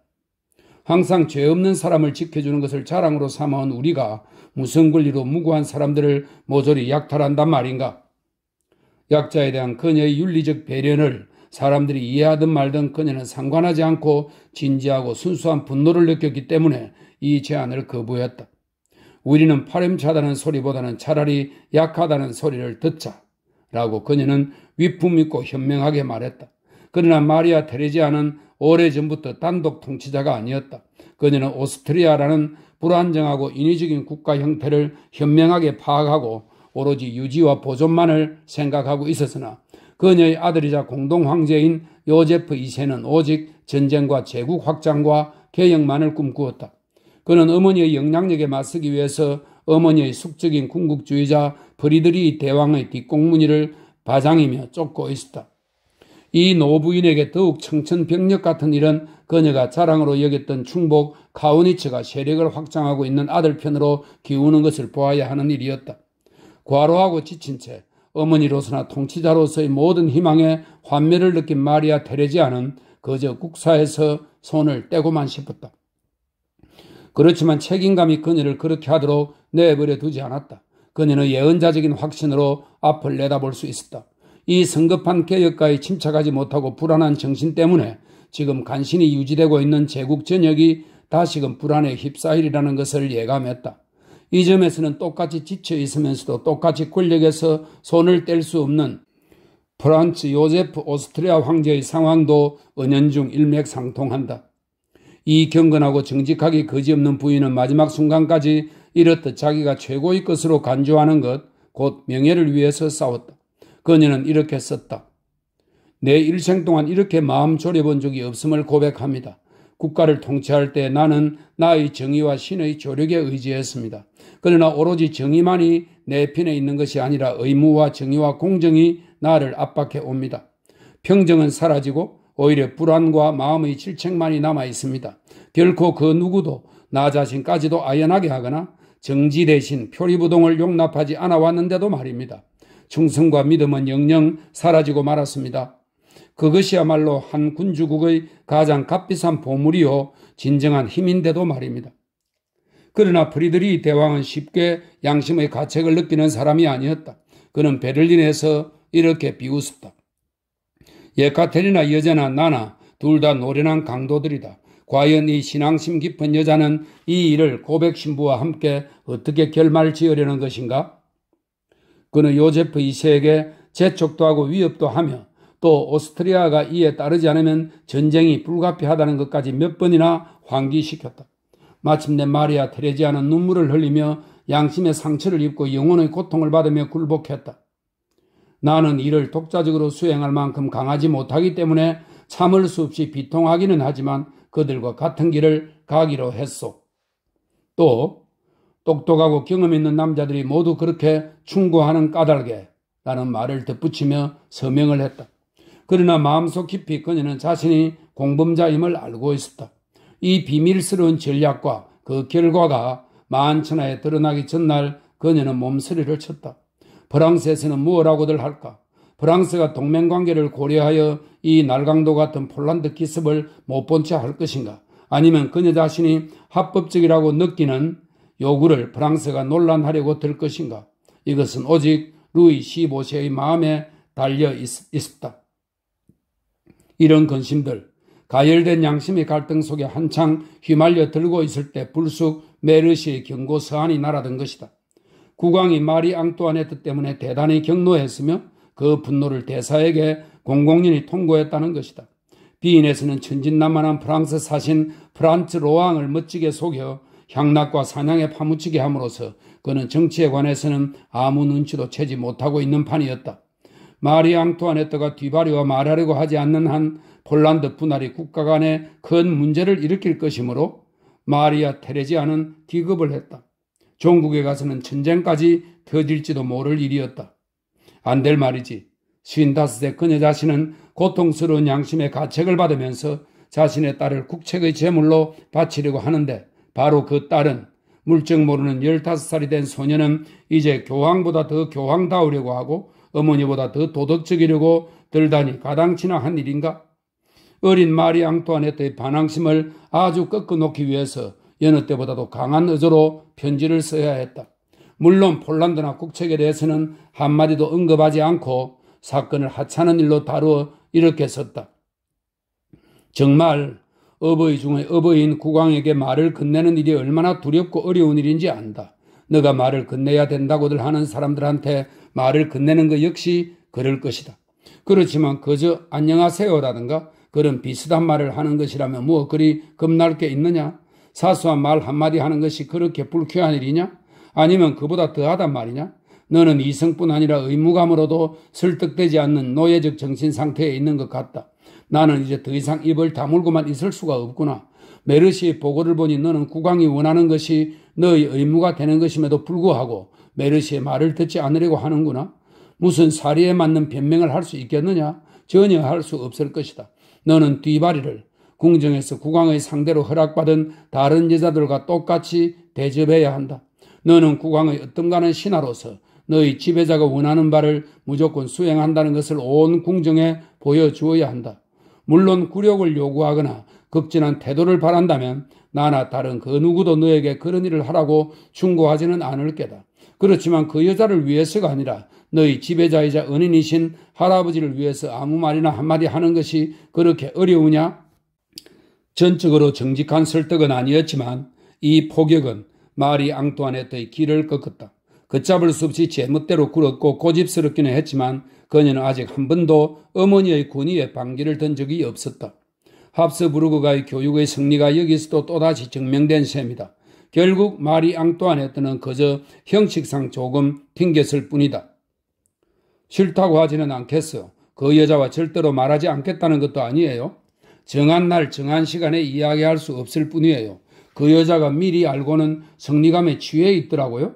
A: 항상 죄 없는 사람을 지켜주는 것을 자랑으로 삼아온 우리가 무슨 권리로 무고한 사람들을 모조리 약탈한단 말인가? 약자에 대한 그녀의 윤리적 배려를 사람들이 이해하든 말든 그녀는 상관하지 않고 진지하고 순수한 분노를 느꼈기 때문에 이 제안을 거부했다. 우리는 파렴차다는 소리보다는 차라리 약하다는 소리를 듣자. 라고 그녀는 위품있고 현명하게 말했다. 그러나 마리아 테레지아는 오래전부터 단독 통치자가 아니었다. 그녀는 오스트리아라는 불안정하고 인위적인 국가 형태를 현명하게 파악하고 오로지 유지와 보존만을 생각하고 있었으나 그녀의 아들이자 공동 황제인 요제프 2세는 오직 전쟁과 제국 확장과 개혁만을 꿈꾸었다. 그는 어머니의 영향력에 맞서기 위해서 어머니의 숙적인 궁극주의자 브리드리 대왕의 뒷공무니를 바장이며 쫓고 있었다. 이 노부인에게 더욱 청천벽력 같은 일은 그녀가 자랑으로 여겼던 충복 카오니츠가 세력을 확장하고 있는 아들 편으로 기우는 것을 보아야 하는 일이었다. 과로하고 지친 채 어머니로서나 통치자로서의 모든 희망에 환멸을 느낀 마리아 테레지아는 그저 국사에서 손을 떼고만 싶었다. 그렇지만 책임감이 그녀를 그렇게 하도록 내버려 두지 않았다. 그녀는 예언자적인 확신으로 앞을 내다볼 수 있었다. 이 성급한 개혁가에 침착하지 못하고 불안한 정신 때문에 지금 간신히 유지되고 있는 제국 전역이 다시금 불안에 휩싸이리라는 것을 예감했다. 이 점에서는 똑같이 지쳐 있으면서도 똑같이 권력에서 손을 뗄 수 없는 프란츠 요제프 오스트리아 황제의 상황도 은연중 일맥상통한다. 이 경건하고 정직하기 거지없는 부인은 마지막 순간까지 이렇듯 자기가 최고의 것으로 간주하는 것, 곧 명예를 위해서 싸웠다. 그녀는 이렇게 썼다. 내 일생 동안 이렇게 마음 졸여본 적이 없음을 고백합니다. 국가를 통치할 때 나는 나의 정의와 신의 조력에 의지했습니다. 그러나 오로지 정의만이 내 편에 있는 것이 아니라 의무와 정의와 공정이 나를 압박해 옵니다. 평정은 사라지고 오히려 불안과 마음의 질책만이 남아 있습니다. 결코 그 누구도 나 자신까지도 아연하게 하거나 정지 대신 표리부동을 용납하지 않아 왔는데도 말입니다. 충성과 믿음은 영영 사라지고 말았습니다. 그것이야말로 한 군주국의 가장 값비싼 보물이요 진정한 힘인데도 말입니다. 그러나 프리드리 대왕은 쉽게 양심의 가책을 느끼는 사람이 아니었다. 그는 베를린에서 이렇게 비웃었다. 예카테리나 여자나 나나 둘 다 노련한 강도들이다. 과연 이 신앙심 깊은 여자는 이 일을 고백 신부와 함께 어떻게 결말 지으려는 것인가? 그는 요제프 이세에게 재촉도 하고 위협도 하며 또 오스트리아가 이에 따르지 않으면 전쟁이 불가피하다는 것까지 몇 번이나 환기시켰다. 마침내 마리아 테레지아는 눈물을 흘리며 양심의 상처를 입고 영혼의 고통을 받으며 굴복했다. 나는 이를 독자적으로 수행할 만큼 강하지 못하기 때문에 참을 수 없이 비통하기는 하지만 그들과 같은 길을 가기로 했소. 또 똑똑하고 경험 있는 남자들이 모두 그렇게 충고하는 까닭에 나는 말을 덧붙이며 서명을 했다. 그러나 마음속 깊이 그녀는 자신이 공범자임을 알고 있었다. 이 비밀스러운 전략과 그 결과가 만천하에 드러나기 전날 그녀는 몸서리를 쳤다. 프랑스에서는 무엇라고들 할까? 프랑스가 동맹관계를 고려하여 이 날강도 같은 폴란드 기습을 못 본 채 할 것인가? 아니면 그녀 자신이 합법적이라고 느끼는 요구를 프랑스가 논란하려고 들 것인가? 이것은 오직 루이 15세의 마음에 달려 있, 있었다. 이런 근심들, 가열된 양심의 갈등 속에 한창 휘말려 들고 있을 때 불쑥 메르시의 경고 서한이 날아든 것이다. 국왕이 마리 앙뚜아네트 때문에 대단히 경노했으며 그 분노를 대사에게 공공연히 통고했다는 것이다. 비인에서는 천진난만한 프랑스 사신 프란츠 로앙을 멋지게 속여 향락과 사냥에 파묻히게 함으로써 그는 정치에 관해서는 아무 눈치도 채지 못하고 있는 판이었다. 마리 앙투아네트가 뒤바리와 말하려고 하지 않는 한 폴란드 분할이 국가 간에 큰 문제를 일으킬 것이므로 마리아 테레지아는 기급을 했다. 종국에 가서는 전쟁까지 터질지도 모를 일이었다. 안 될 말이지. 55세 그녀 자신은 고통스러운 양심의 가책을 받으면서 자신의 딸을 국책의 제물로 바치려고 하는데 바로 그 딸은 물증 모르는 15살이 된 소녀는 이제 교황보다 더 교황다우려고 하고 어머니보다 더 도덕적이려고 들다니 가당치나 한 일인가? 어린 마리 앙투아네트의 반항심을 아주 꺾어놓기 위해서 여느 때보다도 강한 의조로 편지를 써야 했다. 물론 폴란드나 국책에 대해서는 한마디도 언급하지 않고 사건을 하찮은 일로 다루어 이렇게 썼다. 정말 어버이 중의 어버이인 국왕에게 말을 건네는 일이 얼마나 두렵고 어려운 일인지 안다. 너가 말을 건네야 된다고들 하는 사람들한테 말을 건네는 것 역시 그럴 것이다. 그렇지만 그저 안녕하세요라든가 그런 비슷한 말을 하는 것이라면 뭐 그리 겁날 게 있느냐? 사소한 말 한마디 하는 것이 그렇게 불쾌한 일이냐? 아니면 그보다 더하단 말이냐? 너는 이성뿐 아니라 의무감으로도 설득되지 않는 노예적 정신 상태에 있는 것 같다. 나는 이제 더 이상 입을 다물고만 있을 수가 없구나. 메르시 의 보고를 보니 너는 국왕이 원하는 것이 너의 의무가 되는 것임에도 불구하고 메르시의 말을 듣지 않으려고 하는구나. 무슨 사리에 맞는 변명을 할 수 있겠느냐? 전혀 할 수 없을 것이다. 너는 뒤바리를 궁정에서 국왕의 상대로 허락받은 다른 여자들과 똑같이 대접해야 한다. 너는 국왕의 어떤가는 신하로서 너의 지배자가 원하는 바를 무조건 수행한다는 것을 온 궁정에 보여주어야 한다. 물론 굴욕을 요구하거나 급진한 태도를 바란다면 나나 다른 그 누구도 너에게 그런 일을 하라고 충고하지는 않을 게다. 그렇지만 그 여자를 위해서가 아니라 너희 지배자이자 은인이신 할아버지를 위해서 아무 말이나 한마디 하는 것이 그렇게 어려우냐? 전적으로 정직한 설득은 아니었지만 이폭격은 말이 앙뚜안네트의 길을 꺾었다. 걷잡을 수 없이 제멋대로 굴었고 고집스럽기는 했지만 그녀는 아직 한 번도 어머니의 군위에 반기를 든 적이 없었다. 합스부르그가의 교육의 승리가 여기서도 또다시 증명된 셈이다. 결국 마리 앙뚜아네트는 그저 형식상 조금 튕겼을 뿐이다. 싫다고 하지는 않겠어요. 그 여자와 절대로 말하지 않겠다는 것도 아니에요. 정한 날, 정한 시간에 이야기할 수 없을 뿐이에요. 그 여자가 미리 알고는 승리감에 취해 있더라고요.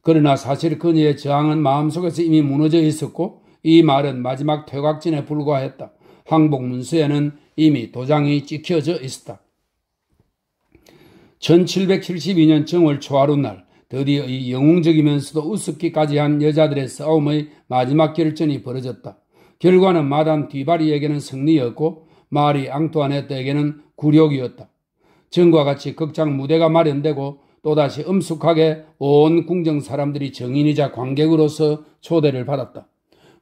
A: 그러나 사실 그녀의 저항은 마음속에서 이미 무너져 있었고 이 말은 마지막 퇴각진에 불과했다. 항복 문서에는 이미 도장이 찍혀져 있었다. 1772년 정월 초하루 날 드디어 이 영웅적이면서도 우습기까지 한 여자들의 싸움의 마지막 결전이 벌어졌다. 결과는 마담 뒤바리에게는 승리였고 마리 앙투아네트에게는 굴욕이었다. 전과 같이 극장 무대가 마련되고 또다시 엄숙하게 온 궁정 사람들이 정인이자 관객으로서 초대를 받았다.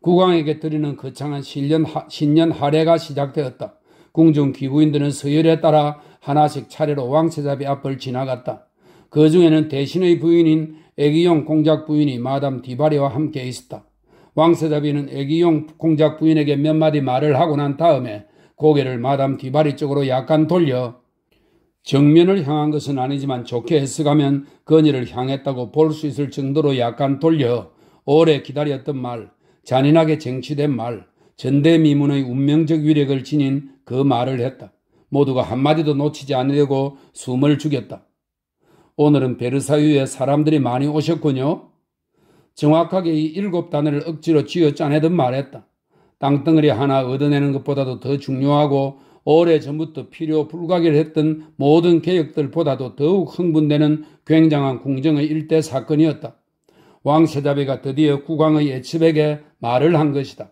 A: 국왕에게 드리는 거창한 신년, 신년 할례가 시작되었다. 궁중 귀부인들은 서열에 따라 하나씩 차례로 왕세자비 앞을 지나갔다. 그 중에는 대신의 부인인 애기용 공작 부인이 마담 디바리와 함께 있었다. 왕세자비는 애기용 공작 부인에게 몇 마디 말을 하고 난 다음에 고개를 마담 디바리 쪽으로 약간 돌려 정면을 향한 것은 아니지만 좋게 했어가면 그녀를 향했다고 볼 수 있을 정도로 약간 돌려 오래 기다렸던 말, 잔인하게 쟁취된 말, 전대미문의 운명적 위력을 지닌 그 말을 했다. 모두가 한마디도 놓치지 않으려고 숨을 죽였다. 오늘은 베르사유에 사람들이 많이 오셨군요. 정확하게 이 일곱 단어를 억지로 쥐어 짜내듯 말했다. 땅덩어리 하나 얻어내는 것보다도 더 중요하고 오래 전부터 필요 불가결 했던 모든 개혁들보다도 더욱 흥분되는 굉장한 궁정의 일대 사건이었다. 왕세자비가 드디어 국왕의 예측에게 말을 한 것이다.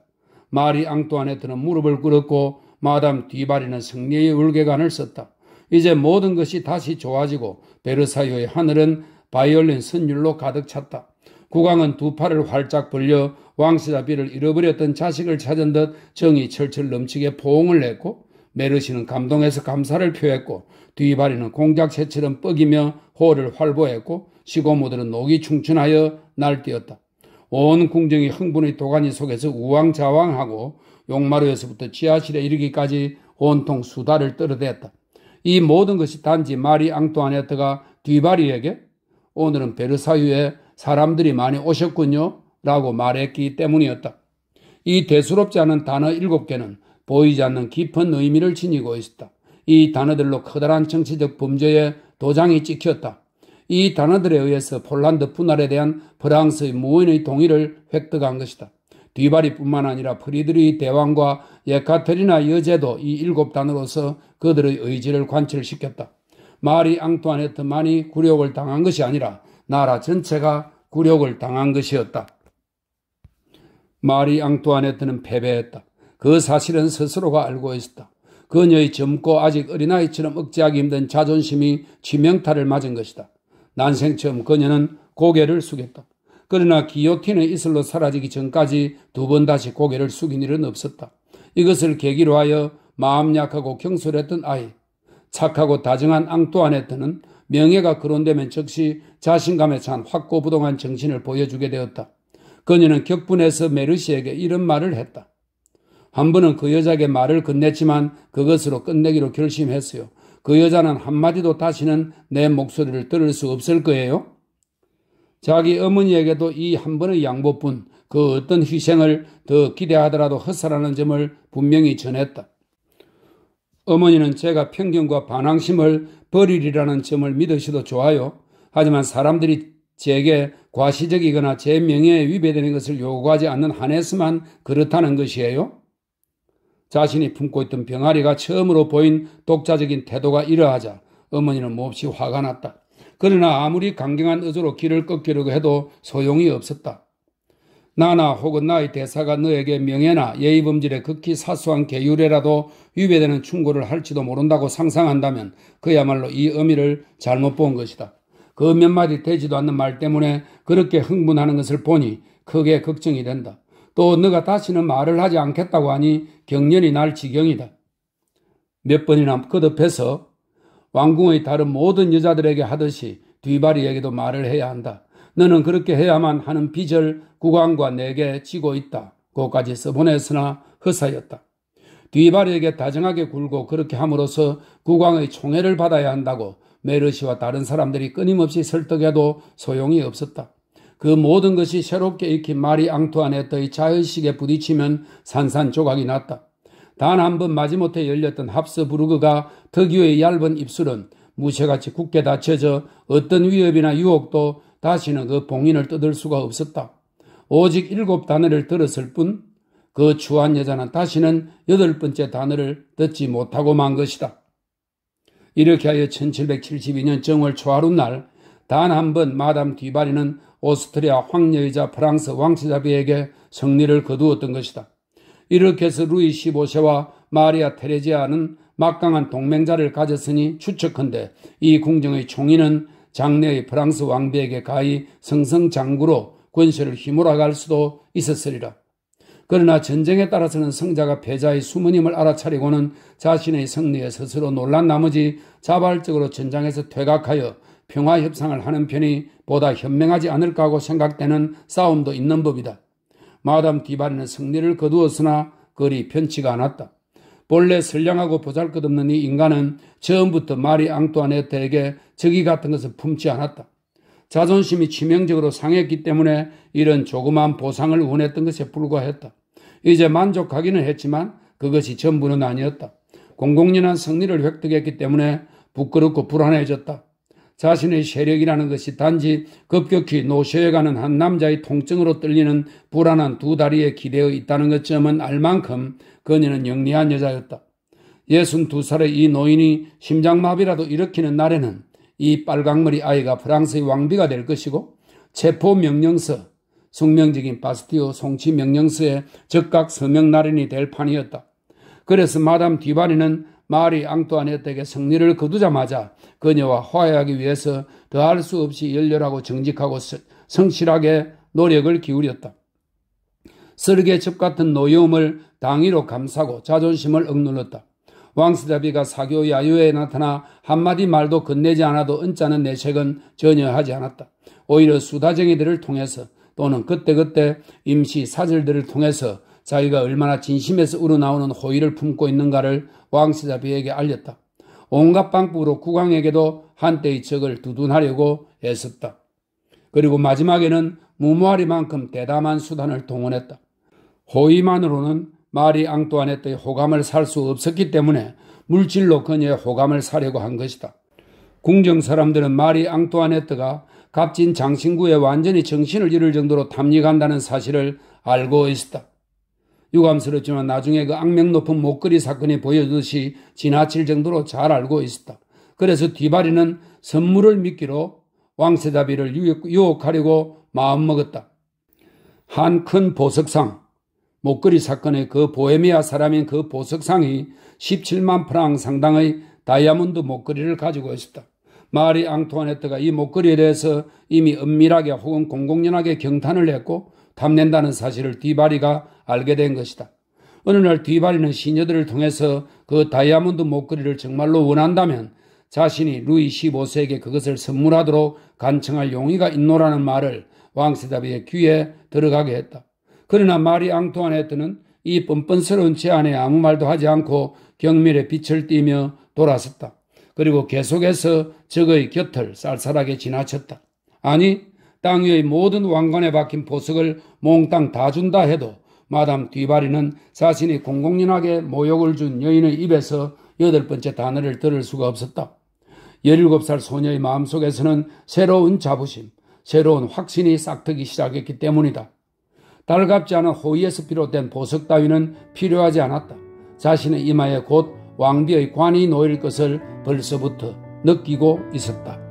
A: 말이 앙뚜안에 드는 무릎을 꿇었고 마담 뒤바리는 승리의 울개간을 썼다. 이제 모든 것이 다시 좋아지고 베르사유의 하늘은 바이올린 선율로 가득 찼다. 국왕은 두 팔을 활짝 벌려 왕세자비를 잃어버렸던 자식을 찾은 듯 정이 철철 넘치게 포옹을 냈고 메르시는 감동해서 감사를 표했고 뒤바리는 공작새처럼 뻐기며 호를 활보했고 시고모들은 녹이 충춘하여 날뛰었다. 온 궁정이 흥분의 도가니 속에서 우왕좌왕하고 용마루에서부터 지하실에 이르기까지 온통 수다를 떨어댔다. 이 모든 것이 단지 마리 앙토아네트가 뒤바리에게 오늘은 베르사유에 사람들이 많이 오셨군요 라고 말했기 때문이었다. 이 대수롭지 않은 단어 일곱 개는 보이지 않는 깊은 의미를 지니고 있었다. 이 단어들로 커다란 정치적 범죄의 도장이 찍혔다. 이 단어들에 의해서 폴란드 분할에 대한 프랑스의 무인의 동의를 획득한 것이다. 뒤바리뿐만 아니라 프리드리 대왕과 예카테리나 여제도 이 일곱 단으로서 그들의 의지를 관철시켰다. 마리 앙투아네트만이 굴욕을 당한 것이 아니라 나라 전체가 굴욕을 당한 것이었다. 마리 앙투아네트는 패배했다. 그 사실은 스스로가 알고 있었다. 그녀의 젊고 아직 어린아이처럼 억제하기 힘든 자존심이 치명타를 맞은 것이다. 난생 처음 그녀는 고개를 숙였다. 그러나 기요틴의 이슬로 사라지기 전까지 두 번 다시 고개를 숙인 일은 없었다. 이것을 계기로 하여 마음 약하고 경솔했던 아이, 착하고 다정한 앙뚜안네트는 명예가 거론되면 즉시 자신감에 찬 확고부동한 정신을 보여주게 되었다. 그녀는 격분해서 메르시에게 이런 말을 했다. 한 번은 그 여자에게 말을 건넸지만 그것으로 끝내기로 결심했어요. 그 여자는 한마디도 다시는 내 목소리를 들을 수 없을 거예요. 자기 어머니에게도 이 한 번의 양보뿐 그 어떤 희생을 더 기대하더라도 허사라는 점을 분명히 전했다. 어머니는 제가 편견과 반항심을 버리리라는 점을 믿으셔도 좋아요. 하지만 사람들이 제게 과시적이거나 제 명예에 위배되는 것을 요구하지 않는 한에서만 그렇다는 것이에요. 자신이 품고 있던 병아리가 처음으로 보인 독자적인 태도가 이러하자 어머니는 몹시 화가 났다. 그러나 아무리 강경한 의조로 길을 꺾이려고 해도 소용이 없었다. 나나 혹은 나의 대사가 너에게 명예나 예의범질에 극히 사소한 계율에라도 위배되는 충고를 할지도 모른다고 상상한다면 그야말로 이 의미를 잘못 본 것이다. 그 몇 마디 되지도 않는 말 때문에 그렇게 흥분하는 것을 보니 크게 걱정이 된다. 또 너가 다시는 말을 하지 않겠다고 하니 경련이 날 지경이다. 몇 번이나 끝업해서 왕궁의 다른 모든 여자들에게 하듯이 뒤바리에게도 말을 해야 한다. 너는 그렇게 해야만 하는 빚을 국왕과 내게 지고 있다. 그까지 써보냈으나 허사였다. 뒤바리에게 다정하게 굴고 그렇게 함으로써 국왕의 총애를 받아야 한다고 메르시와 다른 사람들이 끊임없이 설득해도 소용이 없었다. 그 모든 것이 새롭게 익힌 말이 앙투안네트의 자의식에 부딪히면 산산조각이 났다. 단한번 마지못해 열렸던 합스부르그가 특유의 얇은 입술은 무쇠같이 굳게 닫혀져 어떤 위협이나 유혹도 다시는 그 봉인을 뜯을 수가 없었다. 오직 일곱 단어를 들었을 뿐그 추한 여자는 다시는 여덟 번째 단어를 듣지 못하고 만 것이다. 이렇게 하여 1772년 정월 초하루 날단 한 번 마담 뒤바리는 오스트리아 황녀이자 프랑스 왕세자비에게 승리를 거두었던 것이다. 이렇게 해서 루이 15세와 마리아 테레지아는 막강한 동맹자를 가졌으니 추측한데 이 궁정의 총리는 장래의 프랑스 왕비에게 가히 성성장구로 권세를 휘몰아갈 수도 있었으리라. 그러나 전쟁에 따라서는 성자가 패자의 수모님을 알아차리고는 자신의 승리에 스스로 놀란 나머지 자발적으로 전장에서 퇴각하여 평화 협상을 하는 편이 보다 현명하지 않을까 하고 생각되는 싸움도 있는 법이다. 마담 디바는 승리를 거두었으나 거리 편치가 않았다. 본래 선량하고 보잘것없는 이 인간은 처음부터 마리 앙뚜아네트에게 적이 같은 것을 품지 않았다. 자존심이 치명적으로 상했기 때문에 이런 조그만 보상을 원했던 것에 불과했다. 이제 만족하기는 했지만 그것이 전부는 아니었다. 공공연한 승리를 획득했기 때문에 부끄럽고 불안해졌다. 자신의 세력이라는 것이 단지 급격히 노쇠해가는 한 남자의 통증으로 떨리는 불안한 두 다리에 기대어 있다는 것쯤은 알만큼 그녀는 영리한 여자였다. 6 2 살의 이 노인이 심장마비라도 일으키는 날에는 이 빨강머리 아이가 프랑스의 왕비가 될 것이고 체포 명령서, 숙명적인 바스티오 송치 명령서에 즉각 서명 날인이 될 판이었다. 그래서 마담 디바리는 말이 앙뚜아네트에게 승리를 거두자마자 그녀와 화해하기 위해서 더할 수 없이 열렬하고 정직하고 성실하게 노력을 기울였다. 쓰레기의 첩 같은 노여움을 당위로 감싸고 자존심을 억눌렀다. 왕스다비가 사교 야유에 나타나 한마디 말도 건네지 않아도 은짜는 내색은 전혀 하지 않았다. 오히려 수다쟁이들을 통해서 또는 그때그때 임시 사절들을 통해서 자기가 얼마나 진심에서 우러나오는 호의를 품고 있는가를 왕세자비에게 알렸다. 온갖 방법으로 국왕에게도 한때의 적을 두둔하려고 애썼다. 그리고 마지막에는 무모하리만큼 대담한 수단을 동원했다. 호의만으로는 마리 앙뚜아네트의 호감을 살 수 없었기 때문에 물질로 그녀의 호감을 사려고 한 것이다. 궁정 사람들은 마리 앙뚜아네트가 값진 장신구에 완전히 정신을 잃을 정도로 탐닉한다는 사실을 알고 있었다. 유감스럽지만 나중에 그 악명 높은 목걸이 사건이 보여주듯이 지나칠 정도로 잘 알고 있었다. 그래서 뒤바리는 선물을 믿기로 왕세자비를 유혹하려고 마음먹었다. 한 큰 보석상, 목걸이 사건의 그 보헤미아 사람인 그 보석상이 17만 프랑 상당의 다이아몬드 목걸이를 가지고 있었다. 마리 앙토아네트가이 목걸이에 대해서 이미 은밀하게 혹은 공공연하게 경탄을 했고 탐낸다는 사실을 뒤바리가 알게 된 것이다. 어느 날 디바리는 시녀들을 통해서 그 다이아몬드 목걸이를 정말로 원한다면 자신이 루이 15세에게 그것을 선물하도록 간청할 용의가 있노라는 말을 왕세다비의 귀에 들어가게 했다. 그러나 마리 앙투아네트는 이 뻔뻔스러운 제안에 아무 말도 하지 않고 경밀에 빛을 띠며 돌아섰다. 그리고 계속해서 적의 곁을 쌀쌀하게 지나쳤다. 아니, 땅 위의 모든 왕관에 박힌 보석을 몽땅 다 준다 해도 마담 뒤바리는 자신이 공공연하게 모욕을 준 여인의 입에서 여덟 번째 단어를 들을 수가 없었다. 17살 소녀의 마음속에서는 새로운 자부심, 새로운 확신이 싹트기 시작했기 때문이다. 달갑지 않은 호의에서 비롯된 보석 따위는 필요하지 않았다. 자신의 이마에 곧 왕비의 관이 놓일 것을 벌써부터 느끼고 있었다.